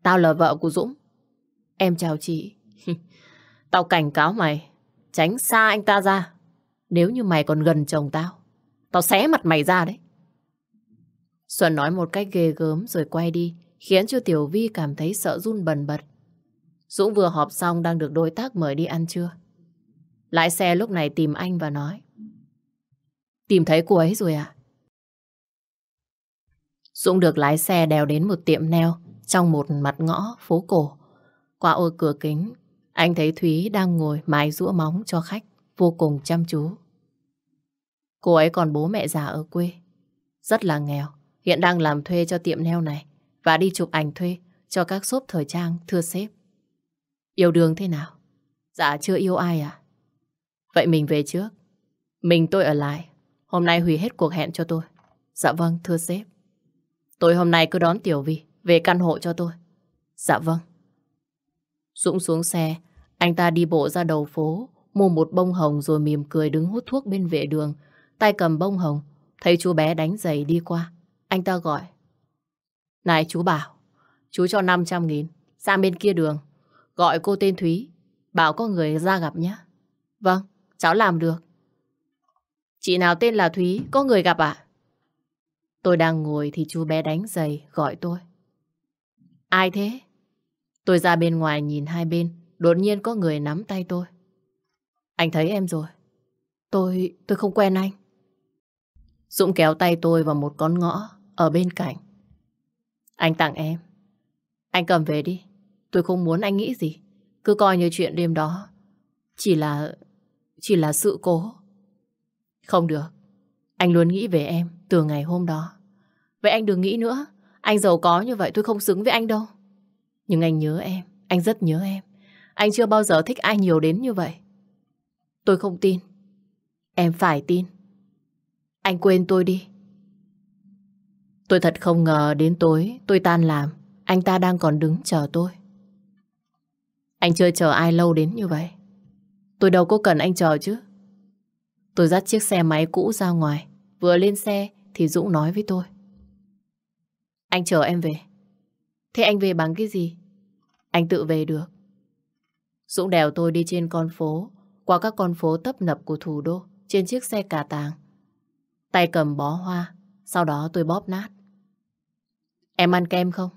tao là vợ của Dũng. Em chào chị. tao cảnh cáo mày, tránh xa anh ta ra. Nếu như mày còn gần chồng tao, tao xé mặt mày ra đấy. Xuân nói một cách ghê gớm rồi quay đi, khiến cho Tiểu Vi cảm thấy sợ run bần bật. Dũng vừa họp xong đang được đối tác mời đi ăn trưa. Lái xe lúc này tìm anh và nói. Tìm thấy cô ấy rồi à? Dũng được lái xe đèo đến một tiệm neo trong một mặt ngõ phố cổ. Qua ô cửa kính, anh thấy Thúy đang ngồi mái rũa móng cho khách, vô cùng chăm chú. Cô ấy còn bố mẹ già ở quê, rất là nghèo, hiện đang làm thuê cho tiệm neo này và đi chụp ảnh thuê cho các shop thời trang thưa sếp. Yêu đương thế nào? Dạ chưa yêu ai à? Vậy mình về trước. Mình tôi ở lại. Hôm nay hủy hết cuộc hẹn cho tôi. Dạ vâng, thưa sếp. Tôi hôm nay cứ đón Tiểu Vi về căn hộ cho tôi. Dạ vâng. Dũng xuống xe, anh ta đi bộ ra đầu phố, mua một bông hồng rồi mỉm cười đứng hút thuốc bên vệ đường, tay cầm bông hồng, thấy chú bé đánh giày đi qua. Anh ta gọi. Này chú Bảo, chú cho 500 nghìn, sang bên kia đường, gọi cô tên Thúy, bảo có người ra gặp nhé. Vâng, cháu làm được. Chị nào tên là Thúy, có người gặp ạ? Tôi đang ngồi thì chú bé đánh giày gọi tôi. Ai thế? Tôi ra bên ngoài nhìn hai bên, đột nhiên có người nắm tay tôi. Anh thấy em rồi. Tôi, tôi không quen anh. Dũng kéo tay tôi vào một con ngõ ở bên cạnh. Anh tặng em. Anh cầm về đi. Tôi không muốn anh nghĩ gì. Cứ coi như chuyện đêm đó. Chỉ là... chỉ là sự cố. Không được. Anh luôn nghĩ về em từ ngày hôm đó. Vậy anh đừng nghĩ nữa. Anh giàu có như vậy tôi không xứng với anh đâu. Nhưng anh nhớ em. Anh rất nhớ em. Anh chưa bao giờ thích ai nhiều đến như vậy. Tôi không tin. Em phải tin. Anh quên tôi đi. Tôi thật không ngờ đến tối tôi tan làm. Anh ta đang còn đứng chờ tôi. Anh chưa chờ ai lâu đến như vậy. Tôi đâu có cần anh chờ chứ. Tôi dắt chiếc xe máy cũ ra ngoài. Vừa lên xe thì Dũng nói với tôi. Anh chờ em về. Thế anh về bằng cái gì? Anh tự về được. Dũng đèo tôi đi trên con phố, qua các con phố tấp nập của thủ đô, trên chiếc xe cà tàng. Tay cầm bó hoa, sau đó tôi bóp nát. Em ăn kem không?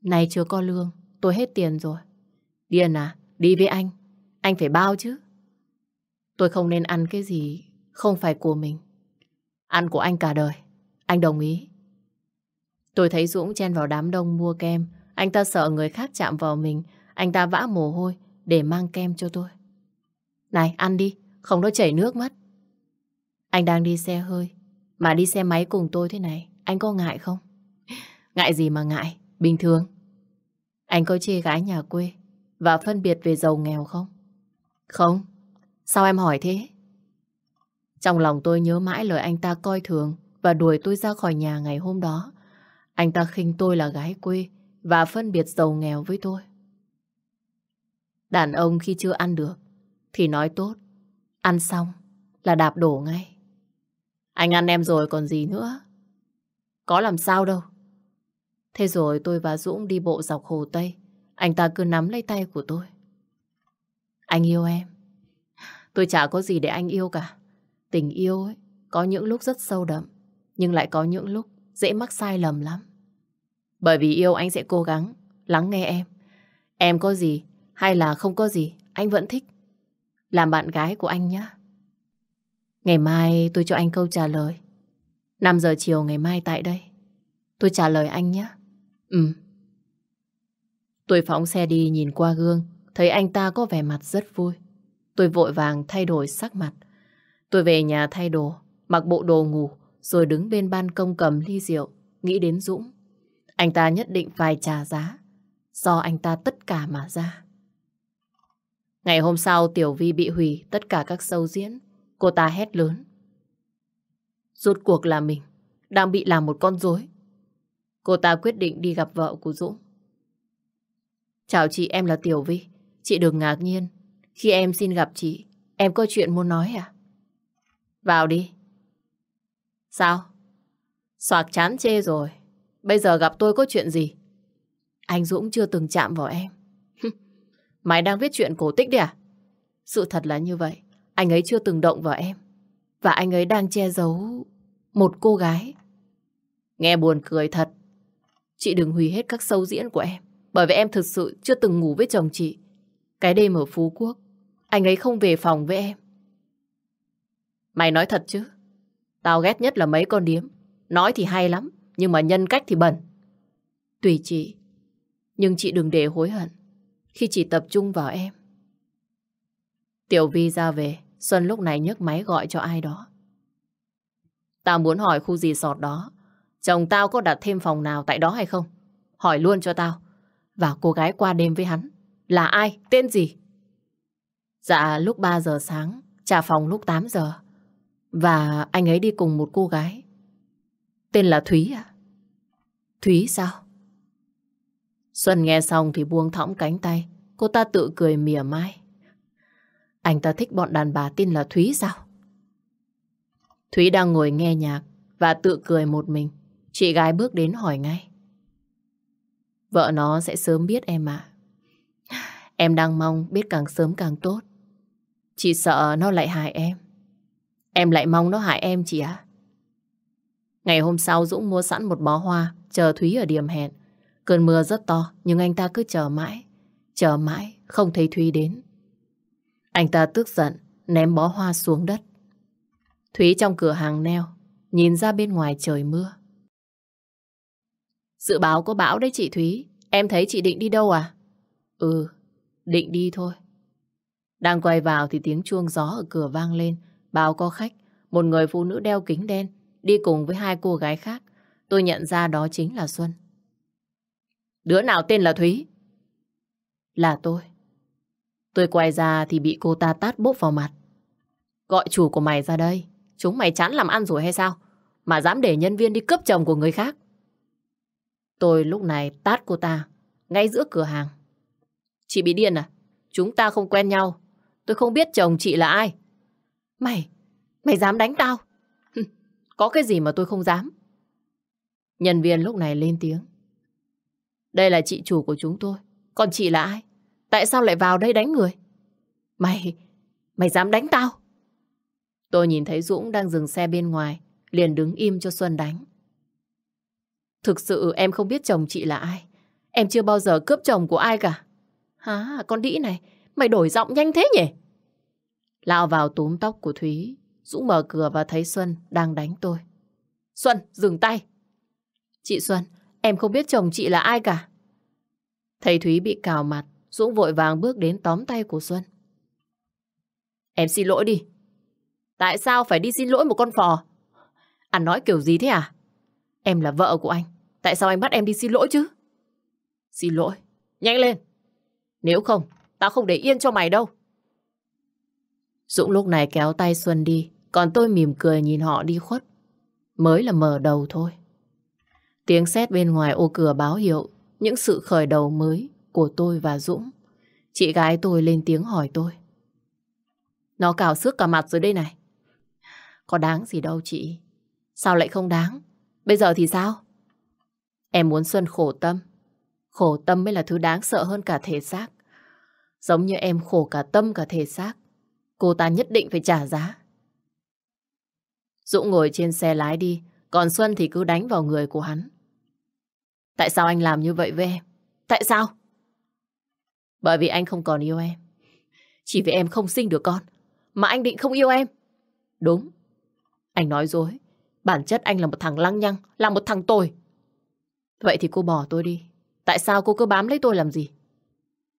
Này chưa có lương, tôi hết tiền rồi. Điền à, đi với anh. Anh phải bao chứ. Tôi không nên ăn cái gì không phải của mình. Ăn của anh cả đời. Anh đồng ý. Tôi thấy Dũng chen vào đám đông mua kem. Anh ta sợ người khác chạm vào mình. Anh ta vã mồ hôi để mang kem cho tôi. Này, ăn đi. Không nó chảy nước mất. Anh đang đi xe hơi. Mà đi xe máy cùng tôi thế này. Anh có ngại không? Ngại gì mà ngại. Bình thường. Anh có chê gái nhà quê và phân biệt về giàu nghèo không? Không. Sao em hỏi thế? Trong lòng tôi nhớ mãi lời anh ta coi thường và đuổi tôi ra khỏi nhà ngày hôm đó. Anh ta khinh tôi là gái quê và phân biệt giàu nghèo với tôi. Đàn ông khi chưa ăn được thì nói tốt, ăn xong là đạp đổ ngay. Anh ăn em rồi còn gì nữa? Có làm sao đâu. Thế rồi tôi và Dũng đi bộ dọc hồ Tây. Anh ta cứ nắm lấy tay của tôi. Anh yêu em. Tôi chả có gì để anh yêu cả. Tình yêu ấy, có những lúc rất sâu đậm, nhưng lại có những lúc dễ mắc sai lầm lắm. Bởi vì yêu anh sẽ cố gắng lắng nghe em. Em có gì hay là không có gì, anh vẫn thích. Làm bạn gái của anh nhé. Ngày mai tôi cho anh câu trả lời. 5 giờ chiều ngày mai tại đây. Tôi trả lời anh nhé. Ừ. Tôi phóng xe đi nhìn qua gương, thấy anh ta có vẻ mặt rất vui. Tôi vội vàng thay đổi sắc mặt. Tôi về nhà thay đồ, mặc bộ đồ ngủ, rồi đứng bên ban công cầm ly rượu, nghĩ đến Dũng. Anh ta nhất định phải trả giá. Do anh ta tất cả mà ra. Ngày hôm sau Tiểu Vi bị hủy tất cả các sâu diễn. Cô ta hét lớn. Rốt cuộc là mình đang bị làm một con rối. Cô ta quyết định đi gặp vợ của Dũng. Chào chị, em là Tiểu Vi. Chị đừng ngạc nhiên. Khi em xin gặp chị, em có chuyện muốn nói à? Vào đi. Sao? Soạc chán chê rồi. Bây giờ gặp tôi có chuyện gì? Anh Dũng chưa từng chạm vào em. Mày đang viết chuyện cổ tích đấy à? Sự thật là như vậy. Anh ấy chưa từng động vào em. Và anh ấy đang che giấu một cô gái. Nghe buồn cười thật. Chị đừng hủy hết các sâu diễn của em. Bởi vì em thực sự chưa từng ngủ với chồng chị. Cái đêm ở Phú Quốc, anh ấy không về phòng với em. Mày nói thật chứ? Tao ghét nhất là mấy con điếm. Nói thì hay lắm, nhưng mà nhân cách thì bẩn. Tùy chị, nhưng chị đừng để hối hận khi chỉ tập trung vào em. Tiểu Vi ra về, Xuân lúc này nhấc máy gọi cho ai đó. Tao muốn hỏi khu gì sọt đó, chồng tao có đặt thêm phòng nào tại đó hay không? Hỏi luôn cho tao. Và cô gái qua đêm với hắn, là ai, tên gì? Dạ lúc 3 giờ sáng, trả phòng lúc 8 giờ. Và anh ấy đi cùng một cô gái. Tên là Thúy à? Thúy sao? Xuân nghe xong thì buông thõng cánh tay. Cô ta tự cười mỉa mai. Anh ta thích bọn đàn bà tin là Thúy sao? Thúy đang ngồi nghe nhạc và tự cười một mình. Chị gái bước đến hỏi ngay. Vợ nó sẽ sớm biết em ạ. Em đang mong biết càng sớm càng tốt. Chị sợ nó lại hại em. Em lại mong nó hại em chị ạ. Ngày hôm sau Dũng mua sẵn một bó hoa chờ Thúy ở điểm hẹn. Cơn mưa rất to, nhưng anh ta cứ chờ mãi. Chờ mãi, không thấy Thúy đến. Anh ta tức giận, ném bó hoa xuống đất. Thúy trong cửa hàng neo, nhìn ra bên ngoài trời mưa. Dự báo có bão đấy chị Thúy. Em thấy chị định đi đâu à? Ừ, định đi thôi. Đang quay vào thì tiếng chuông gió ở cửa vang lên. Báo có khách, một người phụ nữ đeo kính đen, đi cùng với hai cô gái khác Tôi nhận ra đó chính là Xuân. Đứa nào tên là Thúy? Là tôi. Tôi quay ra thì bị cô ta tát bốp vào mặt. Gọi chủ của mày ra đây. Chúng mày chán làm ăn rồi hay sao? Mà dám để nhân viên đi cướp chồng của người khác. Tôi lúc này tát cô ta ngay giữa cửa hàng. Chị bị điên à? Chúng ta không quen nhau. Tôi không biết chồng chị là ai. Mày, mày dám đánh tao? Có cái gì mà tôi không dám? Nhân viên lúc này lên tiếng. Đây là chị chủ của chúng tôi. Còn chị là ai? Tại sao lại vào đây đánh người? Mày, mày dám đánh tao? Tôi nhìn thấy Dũng đang dừng xe bên ngoài, liền đứng im cho Xuân đánh. Thực sự em không biết chồng chị là ai. Em chưa bao giờ cướp chồng của ai cả. Hả, con đĩ này, mày đổi giọng nhanh thế nhỉ? Lao vào túm tóc của Thúy, Dũng mở cửa và thấy Xuân đang đánh tôi. Xuân, dừng tay! Chị Xuân, em không biết chồng chị là ai cả. Thầy Thúy bị cào mặt, Dũng vội vàng bước đến tóm tay của Xuân. Em xin lỗi đi. Tại sao phải đi xin lỗi một con phò? Anh nói kiểu gì thế à? Em là vợ của anh. Tại sao anh bắt em đi xin lỗi chứ? Xin lỗi. Nhanh lên. Nếu không, tao không để yên cho mày đâu. Dũng lúc này kéo tay Xuân đi, còn tôi mỉm cười nhìn họ đi khuất. Mới là mở đầu thôi. Tiếng sét bên ngoài ô cửa báo hiệu những sự khởi đầu mới của tôi và Dũng. Chị gái tôi lên tiếng hỏi tôi. Nó cào xước cả mặt rồi đây này. Có đáng gì đâu chị. Sao lại không đáng? Bây giờ thì sao? Em muốn Xuân khổ tâm. Khổ tâm mới là thứ đáng sợ hơn cả thể xác. Giống như em khổ cả tâm cả thể xác. Cô ta nhất định phải trả giá. Dũng ngồi trên xe lái đi, còn Xuân thì cứ đánh vào người của hắn. Tại sao anh làm như vậy với em? Tại sao? Bởi vì anh không còn yêu em. Chỉ vì em không sinh được con, mà anh định không yêu em. Đúng, anh nói dối. Bản chất anh là một thằng lăng nhăng, là một thằng tồi. Vậy thì cô bỏ tôi đi. Tại sao cô cứ bám lấy tôi làm gì?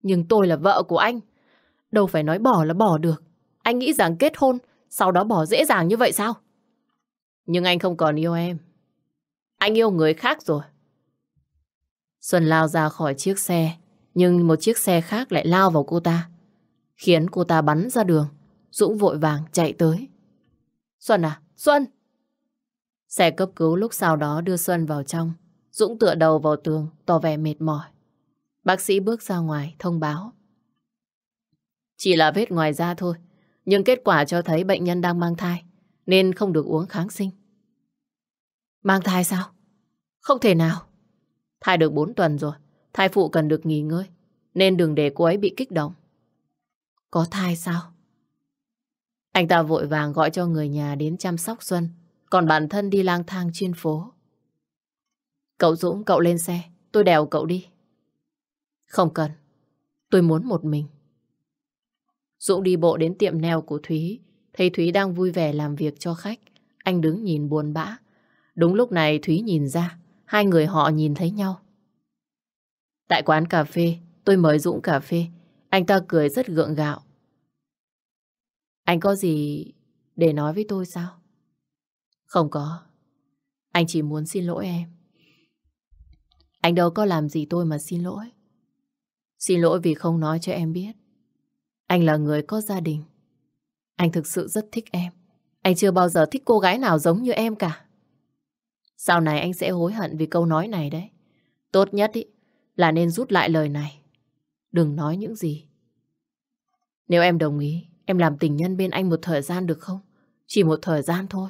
Nhưng tôi là vợ của anh. Đâu phải nói bỏ là bỏ được. Anh nghĩ rằng kết hôn, sau đó bỏ dễ dàng như vậy sao? Nhưng anh không còn yêu em. Anh yêu người khác rồi. Xuân lao ra khỏi chiếc xe, nhưng một chiếc xe khác lại lao vào cô ta, khiến cô ta bắn ra đường. Dũng vội vàng chạy tới. Xuân à, Xuân! Xe cấp cứu lúc sau đó đưa Xuân vào trong. Dũng tựa đầu vào tường, tỏ vẻ mệt mỏi. Bác sĩ bước ra ngoài, thông báo. Chỉ là vết ngoài da thôi, nhưng kết quả cho thấy bệnh nhân đang mang thai, nên không được uống kháng sinh. Mang thai sao? Không thể nào. Thai được 4 tuần rồi, thai phụ cần được nghỉ ngơi, nên đừng để cô ấy bị kích động. Có thai sao? Anh ta vội vàng gọi cho người nhà đến chăm sóc Xuân, còn bản thân đi lang thang trên phố. Cậu Dũng, cậu lên xe, tôi đèo cậu đi. Không cần, tôi muốn một mình. Dũng đi bộ đến tiệm nail của Thúy, thấy Thúy đang vui vẻ làm việc cho khách. Anh đứng nhìn buồn bã. Đúng lúc này Thúy nhìn ra, Hai người họ nhìn thấy nhau. Tại quán cà phê, tôi mời Dũng cà phê. Anh ta cười rất gượng gạo. Anh có gì để nói với tôi sao? Không có. Anh chỉ muốn xin lỗi em. Anh đâu có làm gì tôi mà xin lỗi. Xin lỗi vì không nói cho em biết. Anh là người có gia đình. Anh thực sự rất thích em. Anh chưa bao giờ thích cô gái nào giống như em cả. Sau này anh sẽ hối hận vì câu nói này đấy. Tốt nhất ý, là nên rút lại lời này. Đừng nói những gì. Nếu em đồng ý, em làm tình nhân bên anh một thời gian được không? Chỉ một thời gian thôi.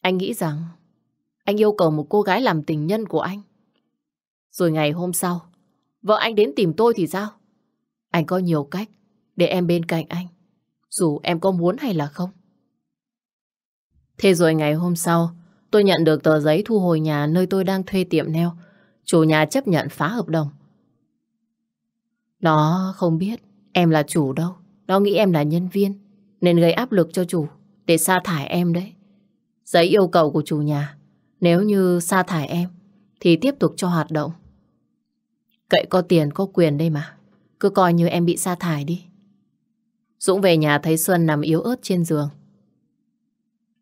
Anh nghĩ rằng anh yêu cầu một cô gái làm tình nhân của anh. Rồi ngày hôm sau, vợ anh đến tìm tôi thì sao? Anh có nhiều cách để em bên cạnh anh, dù em có muốn hay là không. Thế rồi ngày hôm sau, Tôi nhận được tờ giấy thu hồi nhà nơi tôi đang thuê tiệm neo. Chủ nhà chấp nhận phá hợp đồng. Nó không biết em là chủ đâu. Nó nghĩ em là nhân viên. Nên gây áp lực cho chủ để sa thải em đấy. Giấy yêu cầu của chủ nhà. Nếu như sa thải em thì tiếp tục cho hoạt động. Cậy có tiền có quyền đây mà. Cứ coi như em bị sa thải đi. Dũng về nhà thấy Xuân nằm yếu ớt trên giường.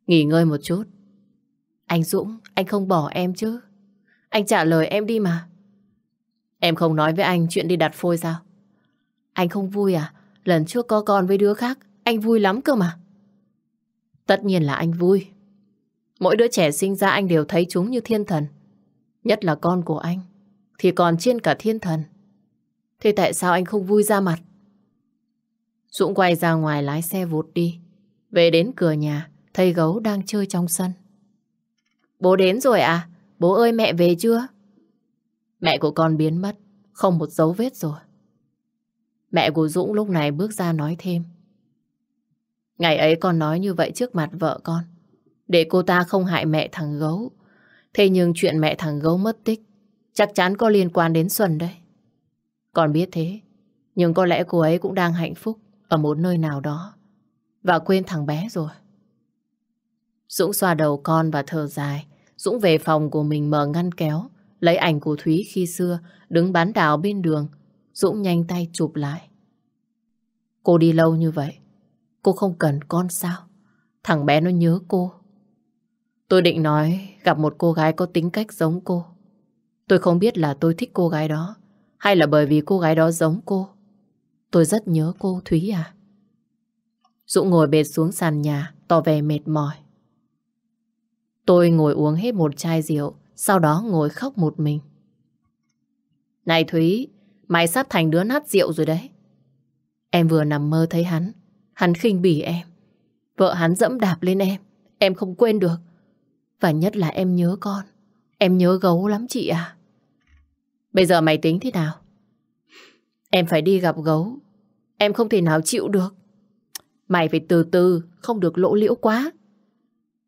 Nghỉ ngơi một chút, anh Dũng, anh không bỏ em chứ? Anh trả lời em đi mà. Em không nói với anh chuyện đi đặt phôi sao? Anh không vui à? Lần trước có con với đứa khác, anh vui lắm cơ mà. Tất nhiên là anh vui. Mỗi đứa trẻ sinh ra anh đều thấy chúng như thiên thần. Nhất là con của anh, thì còn trên cả thiên thần. Thế tại sao anh không vui ra mặt? Dũng quay ra ngoài lái xe vụt đi. Về đến cửa nhà, thấy gấu đang chơi trong sân. Bố đến rồi à? Bố ơi mẹ về chưa? Mẹ của con biến mất, không một dấu vết rồi. Mẹ của Dũng lúc này bước ra nói thêm. Ngày ấy con nói như vậy trước mặt vợ con, để cô ta không hại mẹ thằng gấu. Thế nhưng chuyện mẹ thằng gấu mất tích, chắc chắn có liên quan đến Xuân đấy. Con biết thế, nhưng có lẽ cô ấy cũng đang hạnh phúc ở một nơi nào đó và quên thằng bé rồi. Dũng xoa đầu con và thở dài. Dũng về phòng của mình mở ngăn kéo, lấy ảnh của Thúy khi xưa đứng bán đảo bên đường. Dũng nhanh tay chụp lại. Cô đi lâu như vậy, cô không cần con sao? Thằng bé nó nhớ cô. Tôi định nói gặp một cô gái có tính cách giống cô. Tôi không biết là tôi thích cô gái đó hay là bởi vì cô gái đó giống cô. Tôi rất nhớ cô Thúy à. Dũng ngồi bệt xuống sàn nhà, tỏ vẻ mệt mỏi. Tôi ngồi uống hết một chai rượu, sau đó ngồi khóc một mình. Này Thúy, mày sắp thành đứa nát rượu rồi đấy. Em vừa nằm mơ thấy hắn, hắn khinh bỉ em. Vợ hắn dẫm đạp lên em, em không quên được. Và nhất là em nhớ con, em nhớ gấu lắm chị à. Bây giờ mày tính thế nào? Em phải đi gặp gấu, em không thể nào chịu được. Mày phải từ từ, không được lỗ liễu quá.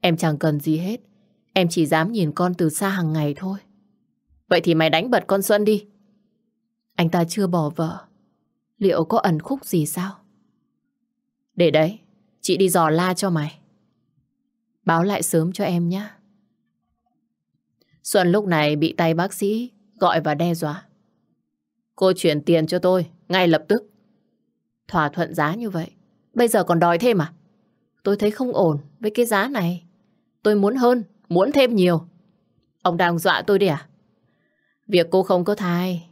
Em chẳng cần gì hết, Em chỉ dám nhìn con từ xa hàng ngày thôi. Vậy thì mày đánh bật con Xuân đi. Anh ta chưa bỏ vợ. Liệu có ẩn khúc gì sao? Để đấy, chị đi dò la cho mày. Báo lại sớm cho em nhé. Xuân lúc này bị tay bác sĩ gọi và đe dọa. Cô chuyển tiền cho tôi, ngay lập tức. Thỏa thuận giá như vậy, bây giờ còn đòi thêm à? Tôi thấy không ổn với cái giá này. Tôi muốn hơn Muốn thêm nhiều. Ông đang dọa tôi đi à? Việc cô không có thai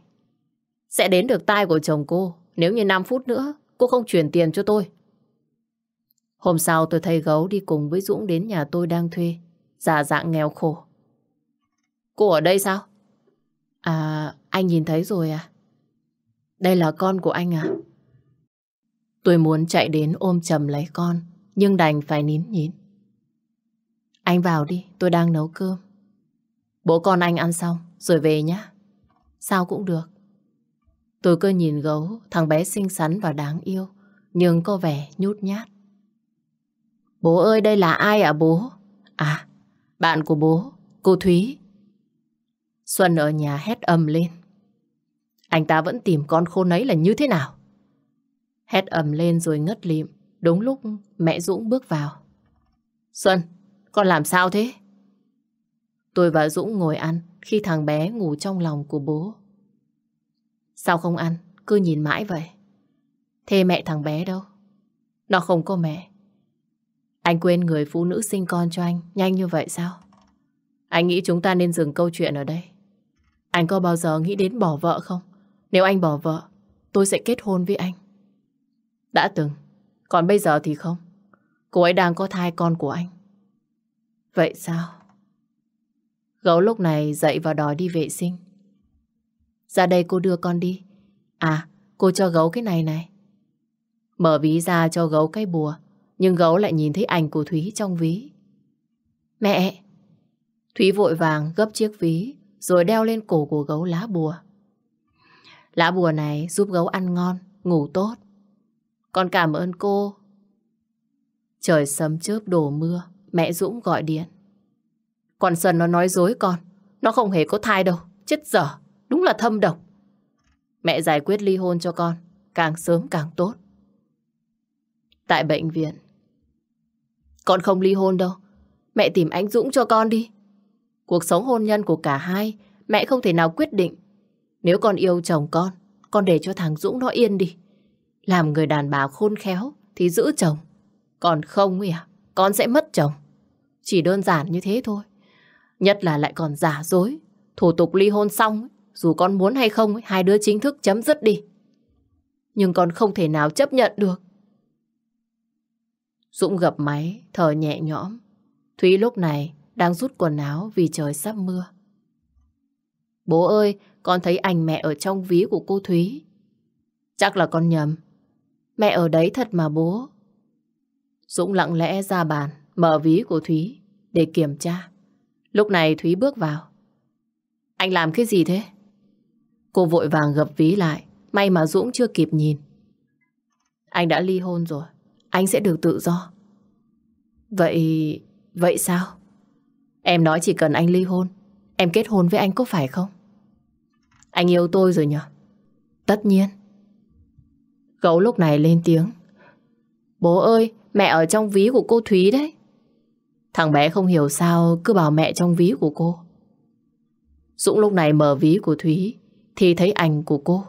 sẽ đến được tai của chồng cô nếu như 5 phút nữa cô không chuyển tiền cho tôi. Hôm sau tôi thấy gấu đi cùng với Dũng đến nhà tôi đang thuê, giả dạng nghèo khổ. Cô ở đây sao? À, anh nhìn thấy rồi à? Đây là con của anh à? Tôi muốn chạy đến ôm chầm lấy con, nhưng đành phải nín nhín. Anh vào đi, tôi đang nấu cơm. Bố con anh ăn xong, rồi về nhé. Sao cũng được. Tôi cứ nhìn gấu, thằng bé xinh xắn và đáng yêu, nhưng có vẻ nhút nhát. Bố ơi, đây là ai ạ à, bố? À, bạn của bố, cô Thúy. Xuân ở nhà hét ầm lên. Anh ta vẫn tìm con khôn ấy là như thế nào? Hét ầm lên rồi ngất lịm, đúng lúc mẹ Dũng bước vào. Xuân, con làm sao thế? Tôi và Dũng ngồi ăn khi thằng bé ngủ trong lòng của bố. Sao không ăn? Cứ nhìn mãi vậy. Thế mẹ thằng bé đâu? Nó không có mẹ. Anh quên người phụ nữ sinh con cho anh nhanh như vậy sao? Anh nghĩ chúng ta nên dừng câu chuyện ở đây. Anh có bao giờ nghĩ đến bỏ vợ không? Nếu anh bỏ vợ, tôi sẽ kết hôn với anh. Đã từng, còn bây giờ thì không. Cô ấy đang có thai con của anh. Vậy sao? Gấu lúc này dậy và đòi đi vệ sinh. Ra đây cô đưa con đi. À, cô cho gấu cái này này. Mở ví ra cho gấu cái bùa, nhưng gấu lại nhìn thấy ảnh của Thúy trong ví. Mẹ! Thúy vội vàng gấp chiếc ví, rồi đeo lên cổ của gấu lá bùa. Lá bùa này giúp gấu ăn ngon, ngủ tốt. Con cảm ơn cô. Trời sấm chớp đổ mưa, mẹ Dũng gọi điện. Còn Sơn nó nói dối con, nó không hề có thai đâu, chết dở, đúng là thâm độc. Mẹ giải quyết ly hôn cho con, càng sớm càng tốt. Tại bệnh viện, con không ly hôn đâu, mẹ tìm anh Dũng cho con đi. Cuộc sống hôn nhân của cả hai, mẹ không thể nào quyết định. Nếu con yêu chồng con, con để cho thằng Dũng nó yên đi. Làm người đàn bà khôn khéo thì giữ chồng. Còn không ấy à, con sẽ mất chồng. Chỉ đơn giản như thế thôi. Nhất là lại còn giả dối. Thủ tục ly hôn xong, dù con muốn hay không, hai đứa chính thức chấm dứt đi. Nhưng con không thể nào chấp nhận được. Dũng gập máy, thở nhẹ nhõm. Thúy lúc này đang rút quần áo vì trời sắp mưa. Bố ơi, con thấy ảnh mẹ ở trong ví của cô Thúy. Chắc là con nhầm. Mẹ ở đấy thật mà bố. Dũng lặng lẽ ra bàn, mở ví của Thúy để kiểm tra. Lúc này Thúy bước vào. Anh làm cái gì thế? Cô vội vàng gập ví lại, may mà Dũng chưa kịp nhìn. Anh đã ly hôn rồi, anh sẽ được tự do. Vậy... vậy sao? Em nói chỉ cần anh ly hôn, em kết hôn với anh có phải không? Anh yêu tôi rồi nhở? Tất nhiên. Gấu lúc này lên tiếng. Bố ơi, mẹ ở trong ví của cô Thúy đấy. Thằng bé không hiểu sao cứ bảo mẹ trong ví của cô. Dũng lúc này mở ví của Thúy thì thấy ảnh của cô.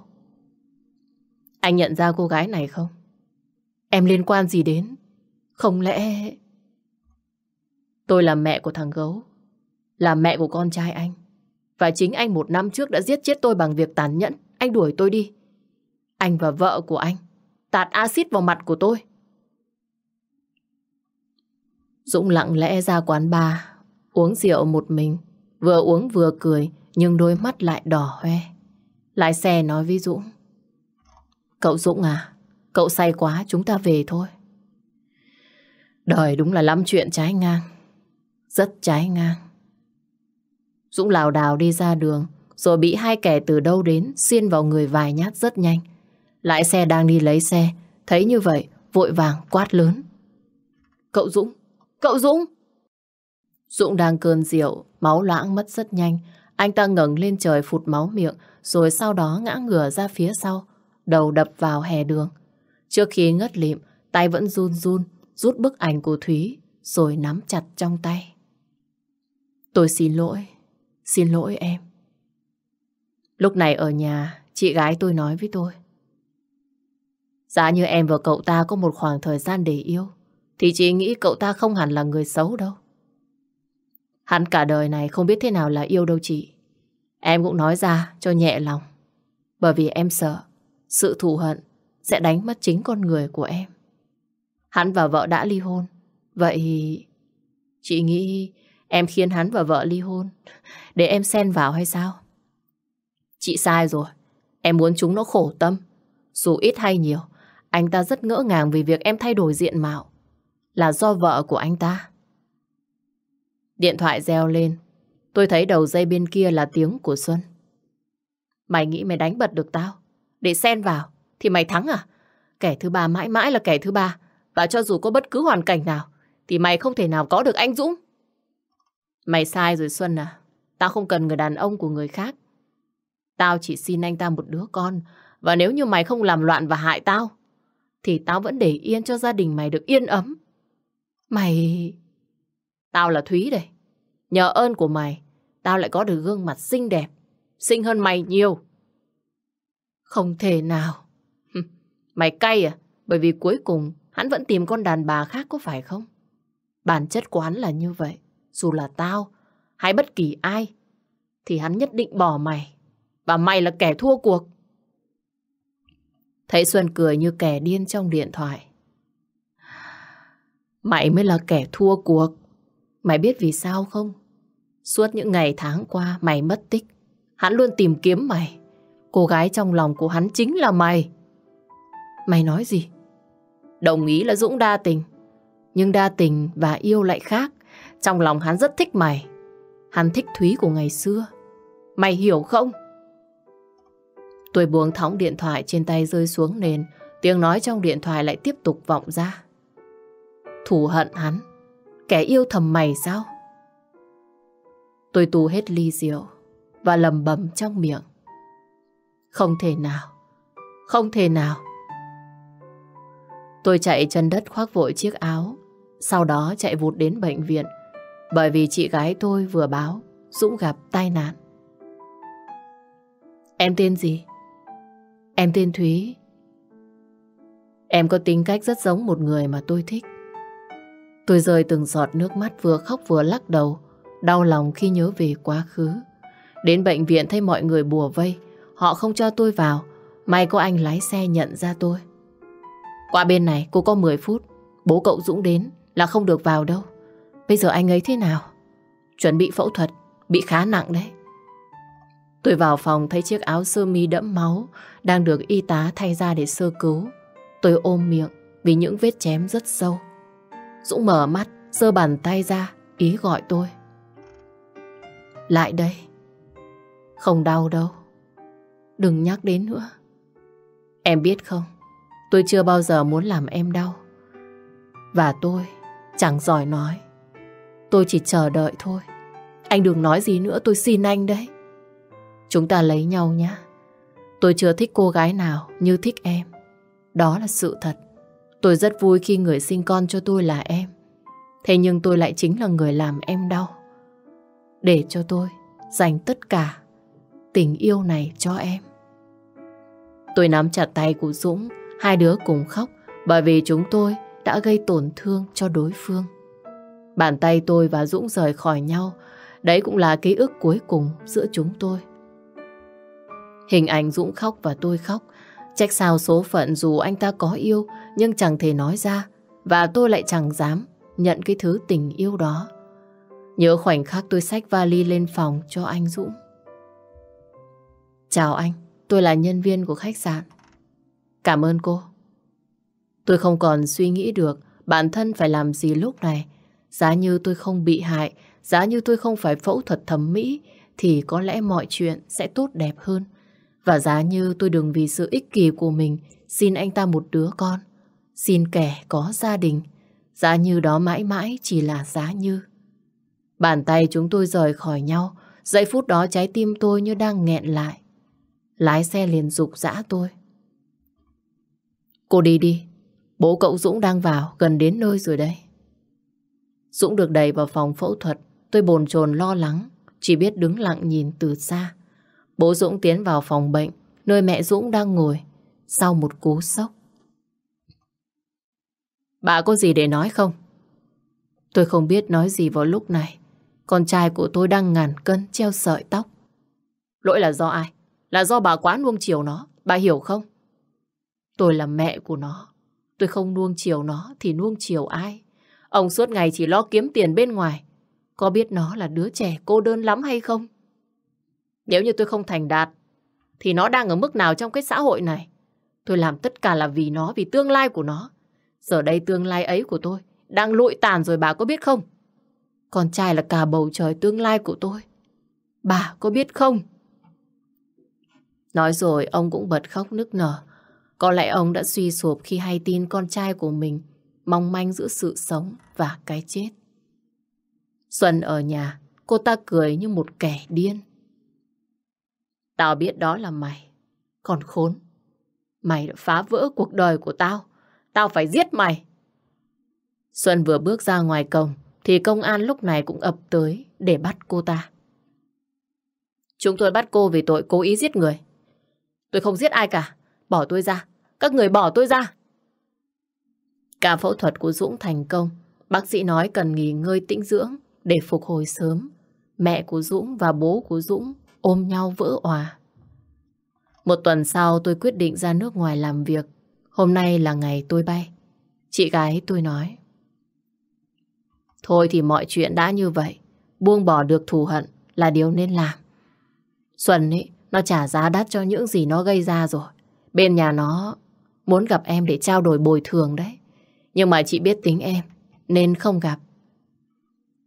Anh nhận ra cô gái này không? Em liên quan gì đến? Không lẽ... Tôi là mẹ của thằng gấu, là mẹ của con trai anh. Và chính anh một năm trước đã giết chết tôi bằng việc tàn nhẫn. Anh đuổi tôi đi. Anh và vợ của anh tạt axit vào mặt của tôi. Dũng lặng lẽ ra quán bar, uống rượu một mình. Vừa uống vừa cười, nhưng đôi mắt lại đỏ hoe. Lái xe nói với Dũng. Cậu Dũng à, cậu say quá, chúng ta về thôi. Đời đúng là lắm chuyện trái ngang. Rất trái ngang. Dũng lảo đảo đi ra đường, rồi bị hai kẻ từ đâu đến xiên vào người vài nhát rất nhanh. Lại xe đang đi lấy xe, thấy như vậy, vội vàng quát lớn. Cậu Dũng, Cậu Dũng! Dũng đang cơn rượu, máu loãng mất rất nhanh. Anh ta ngẩng lên trời phụt máu miệng, rồi sau đó ngã ngửa ra phía sau, đầu đập vào hè đường. Trước khi ngất lịm, tay vẫn run run, rút bức ảnh của Thúy, rồi nắm chặt trong tay. Tôi xin lỗi, xin lỗi em. Lúc này ở nhà, chị gái tôi nói với tôi. Giá như em và cậu ta có một khoảng thời gian để yêu, thì chị nghĩ cậu ta không hẳn là người xấu đâu. Hắn cả đời này không biết thế nào là yêu đâu chị. Em cũng nói ra cho nhẹ lòng. Bởi vì em sợ sự thù hận sẽ đánh mất chính con người của em. Hắn và vợ đã ly hôn. Vậy chị nghĩ em khiến hắn và vợ ly hôn để em xen vào hay sao? Chị sai rồi. Em muốn chúng nó khổ tâm. Dù ít hay nhiều, anh ta rất ngỡ ngàng vì việc em thay đổi diện mạo là do vợ của anh ta. Điện thoại reo lên. Tôi thấy đầu dây bên kia là tiếng của Xuân. Mày nghĩ mày đánh bật được tao? Để xen vào, thì mày thắng à? Kẻ thứ ba mãi mãi là kẻ thứ ba. Và cho dù có bất cứ hoàn cảnh nào, thì mày không thể nào có được anh Dũng. Mày sai rồi Xuân à. Tao không cần người đàn ông của người khác. Tao chỉ xin anh ta một đứa con. Và nếu như mày không làm loạn và hại tao, thì tao vẫn để yên cho gia đình mày được yên ấm. Mày... Tao là Thúy đây. Nhờ ơn của mày, tao lại có được gương mặt xinh đẹp. Xinh hơn mày nhiều. Không thể nào. Mày cay à? Bởi vì cuối cùng hắn vẫn tìm con đàn bà khác có phải không? Bản chất của hắn là như vậy. Dù là tao hay bất kỳ ai thì hắn nhất định bỏ mày. Và mày là kẻ thua cuộc. Thấy Xuân cười như kẻ điên trong điện thoại. Mày mới là kẻ thua cuộc. Mày biết vì sao không? Suốt những ngày tháng qua mày mất tích. Hắn luôn tìm kiếm mày. Cô gái trong lòng của hắn chính là mày. Mày nói gì? Đồng ý là Dũng đa tình. Nhưng đa tình và yêu lại khác. Trong lòng hắn rất thích mày. Hắn thích Thúy của ngày xưa. Mày hiểu không? Tôi buông thõng điện thoại trên tay rơi xuống nền. Tiếng nói trong điện thoại lại tiếp tục vọng ra. Thù hận hắn Kẻ yêu thầm mày sao Tôi tu hết ly rượu Và lầm bầm trong miệng Không thể nào Không thể nào Tôi chạy chân đất khoác vội chiếc áo Sau đó chạy vụt đến bệnh viện Bởi vì chị gái tôi vừa báo Dũng gặp tai nạn Em tên gì? Em tên Thúy Em có tính cách rất giống một người mà tôi thích Tôi rơi từng giọt nước mắt vừa khóc vừa lắc đầu, đau lòng khi nhớ về quá khứ. Đến bệnh viện thấy mọi người bùa vây, họ không cho tôi vào, may có anh lái xe nhận ra tôi. Qua bên này cô có 10 phút, bố cậu Dũng đến là không được vào đâu. Bây giờ anh ấy thế nào? Chuẩn bị phẫu thuật, bị khá nặng đấy. Tôi vào phòng thấy chiếc áo sơ mi đẫm máu đang được y tá thay ra để sơ cứu. Tôi ôm miệng vì những vết chém rất sâu. Dũng mở mắt, giơ bàn tay ra, ý gọi tôi. Lại đây. Không đau đâu. Đừng nhắc đến nữa. Em biết không, tôi chưa bao giờ muốn làm em đau. Và tôi chẳng giỏi nói. Tôi chỉ chờ đợi thôi. Anh đừng nói gì nữa, tôi xin anh đấy. Chúng ta lấy nhau nhé. Tôi chưa thích cô gái nào như thích em. Đó là sự thật. Tôi rất vui khi người sinh con cho tôi là em. Thế nhưng tôi lại chính là người làm em đau. Để cho tôi dành tất cả tình yêu này cho em. Tôi nắm chặt tay của Dũng, hai đứa cùng khóc bởi vì chúng tôi đã gây tổn thương cho đối phương. Bàn tay tôi và Dũng rời khỏi nhau, đấy cũng là ký ức cuối cùng giữa chúng tôi. Hình ảnh Dũng khóc và tôi khóc, trách sao số phận dù anh ta có yêu nhưng chẳng thể nói ra và tôi lại chẳng dám nhận cái thứ tình yêu đó. Nhớ khoảnh khắc tôi xách vali lên phòng cho anh Dũng. Chào anh, tôi là nhân viên của khách sạn. Cảm ơn cô. Tôi không còn suy nghĩ được bản thân phải làm gì lúc này. Giá như tôi không bị hại, giá như tôi không phải phẫu thuật thẩm mỹ, thì có lẽ mọi chuyện sẽ tốt đẹp hơn. Và giá như tôi đừng vì sự ích kỷ của mình xin anh ta một đứa con, xin kẻ có gia đình. Giá như đó mãi mãi chỉ là giá như. Bàn tay chúng tôi rời khỏi nhau, giây phút đó trái tim tôi như đang nghẹn lại. Lái xe liền dục dã tôi. Cô đi đi, bố cậu Dũng đang vào, gần đến nơi rồi đây. Dũng được đẩy vào phòng phẫu thuật, tôi bồn chồn lo lắng, chỉ biết đứng lặng nhìn từ xa. Bố Dũng tiến vào phòng bệnh, nơi mẹ Dũng đang ngồi, sau một cú sốc. Bà có gì để nói không? Tôi không biết nói gì vào lúc này. Con trai của tôi đang ngàn cân treo sợi tóc. Lỗi là do ai? Là do bà quá nuông chiều nó. Bà hiểu không? Tôi là mẹ của nó. Tôi không nuông chiều nó thì nuông chiều ai? Ông suốt ngày chỉ lo kiếm tiền bên ngoài. Có biết nó là đứa trẻ cô đơn lắm hay không? Nếu như tôi không thành đạt, thì nó đang ở mức nào trong cái xã hội này? Tôi làm tất cả là vì nó, vì tương lai của nó. Giờ đây tương lai ấy của tôi đang lụi tàn rồi bà có biết không? Con trai là cả bầu trời tương lai của tôi. Bà có biết không? Nói rồi ông cũng bật khóc nức nở. Có lẽ ông đã suy sụp khi hay tin con trai của mình mong manh giữa sự sống và cái chết. Xuân ở nhà, cô ta cười như một kẻ điên. Tao biết đó là mày. Còn khốn, mày đã phá vỡ cuộc đời của tao. Tao phải giết mày. Xuân vừa bước ra ngoài cổng thì công an lúc này cũng ập tới để bắt cô ta. Chúng tôi bắt cô vì tội cố ý giết người. Tôi không giết ai cả. Bỏ tôi ra. Các người bỏ tôi ra. Cả phẫu thuật của Dũng thành công. Bác sĩ nói cần nghỉ ngơi tĩnh dưỡng để phục hồi sớm. Mẹ của Dũng và bố của Dũng ôm nhau vỡ òa. Một tuần sau tôi quyết định ra nước ngoài làm việc. Hôm nay là ngày tôi bay. Chị gái tôi nói. Thôi thì mọi chuyện đã như vậy. Buông bỏ được thù hận là điều nên làm. Xuân ấy, nó trả giá đắt cho những gì nó gây ra rồi. Bên nhà nó muốn gặp em để trao đổi bồi thường đấy. Nhưng mà chị biết tính em, nên không gặp.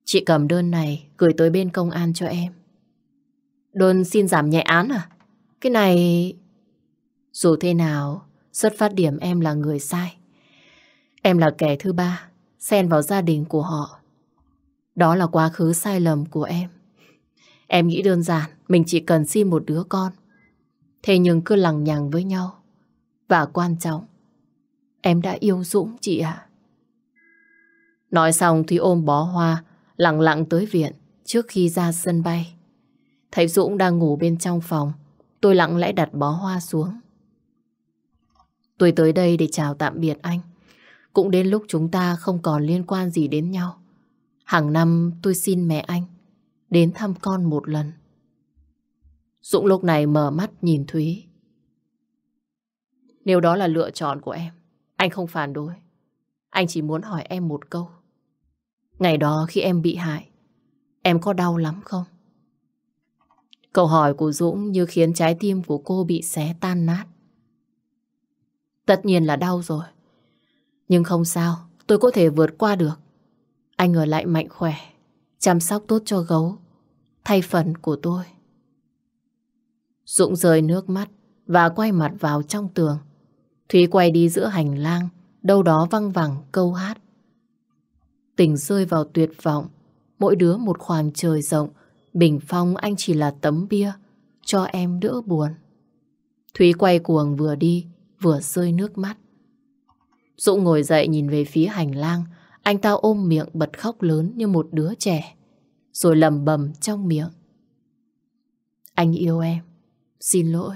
Chị cầm đơn này gửi tới bên công an cho em. Đơn xin giảm nhẹ án à? Cái này... Dù thế nào, Xuất phát điểm em là người sai. Em là kẻ thứ ba, xen vào gia đình của họ. Đó là quá khứ sai lầm của em. Em nghĩ đơn giản, mình chỉ cần xin một đứa con. Thế nhưng cứ lằng nhằng với nhau. Và quan trọng, em đã yêu Dũng chị ạ. Nói xong thì ôm bó hoa, lặng lặng tới viện trước khi ra sân bay. Thấy Dũng đang ngủ bên trong phòng, tôi lặng lẽ đặt bó hoa xuống. Tôi tới đây để chào tạm biệt anh. Cũng đến lúc chúng ta không còn liên quan gì đến nhau. Hàng năm tôi xin mẹ anh đến thăm con một lần. Dũng lúc này mở mắt nhìn Thúy. Nếu đó là lựa chọn của em, anh không phản đối. Anh chỉ muốn hỏi em một câu. Ngày đó khi em bị hại, em có đau lắm không? Câu hỏi của Dũng như khiến trái tim của cô bị xé tan nát. Tất nhiên là đau rồi. Nhưng không sao, tôi có thể vượt qua được. Anh ở lại mạnh khỏe, chăm sóc tốt cho gấu, thay phần của tôi. Dũng rơi nước mắt và quay mặt vào trong tường. Thúy quay đi giữa hành lang, đâu đó văng vẳng câu hát. Tình rơi vào tuyệt vọng, mỗi đứa một khoảng trời rộng, bình phong anh chỉ là tấm bia, cho em đỡ buồn. Thúy quay cuồng vừa đi, vừa rơi nước mắt. Dũng ngồi dậy nhìn về phía hành lang, anh ta ôm miệng bật khóc lớn như một đứa trẻ, rồi lầm bầm trong miệng. Anh yêu em, xin lỗi.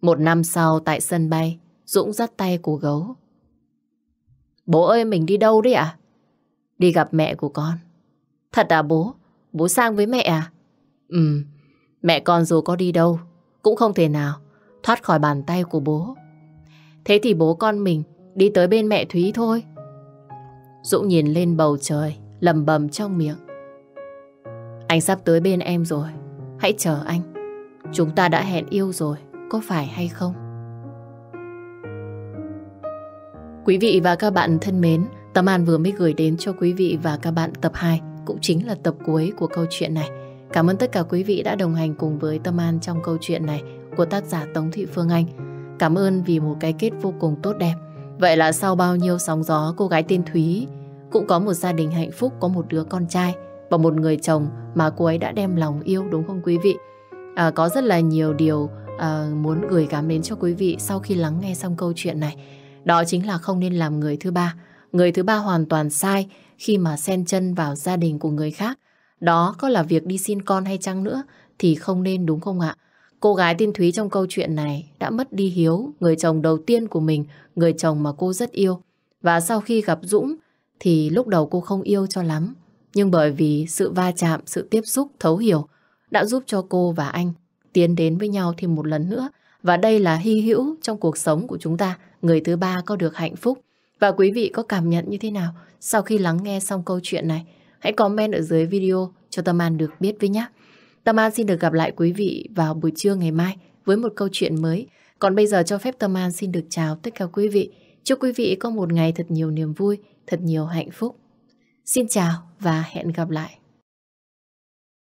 Một năm sau tại sân bay, Dũng dắt tay của gấu. Bố ơi mình đi đâu đấy ạ? Đi gặp mẹ của con. Thật à bố? Bố sang với mẹ à? Ừ, mẹ con dù có đi đâu, cũng không thể nào thoát khỏi bàn tay của bố. Thế thì bố con mình đi tới bên mẹ Thúy thôi. Dũng nhìn lên bầu trời, lầm bầm trong miệng. Anh sắp tới bên em rồi, hãy chờ anh. Chúng ta đã hẹn yêu rồi, có phải hay không? Quý vị và các bạn thân mến, Tâm An vừa mới gửi đến cho quý vị và các bạn tập 2, cũng chính là tập cuối của câu chuyện này. Cảm ơn tất cả quý vị đã đồng hành cùng với Tâm An trong câu chuyện này của tác giả Tống Thị Phương Anh. Cảm ơn vì một cái kết vô cùng tốt đẹp. Vậy là sau bao nhiêu sóng gió, cô gái tên Thúy cũng có một gia đình hạnh phúc, có một đứa con trai và một người chồng mà cô ấy đã đem lòng yêu đúng không quý vị? À, có rất là nhiều điều à, muốn gửi gắm đến cho quý vị sau khi lắng nghe xong câu chuyện này. Đó chính là không nên làm người thứ ba. Người thứ ba hoàn toàn sai khi mà xen chân vào gia đình của người khác. Đó có là việc đi xin con hay chăng nữa thì không nên đúng không ạ? Cô gái tên Thúy trong câu chuyện này đã mất đi Hiếu, người chồng đầu tiên của mình, người chồng mà cô rất yêu. Và sau khi gặp Dũng thì lúc đầu cô không yêu cho lắm. Nhưng bởi vì sự va chạm, sự tiếp xúc, thấu hiểu đã giúp cho cô và anh tiến đến với nhau thêm một lần nữa. Và đây là hy hữu trong cuộc sống của chúng ta, người thứ ba có được hạnh phúc. Và quý vị có cảm nhận như thế nào sau khi lắng nghe xong câu chuyện này? Hãy comment ở dưới video cho Tâm An được biết với nhé. Tâm An xin được gặp lại quý vị vào buổi trưa ngày mai với một câu chuyện mới. Còn bây giờ cho phép Tâm An xin được chào tất cả quý vị. Chúc quý vị có một ngày thật nhiều niềm vui, thật nhiều hạnh phúc. Xin chào và hẹn gặp lại.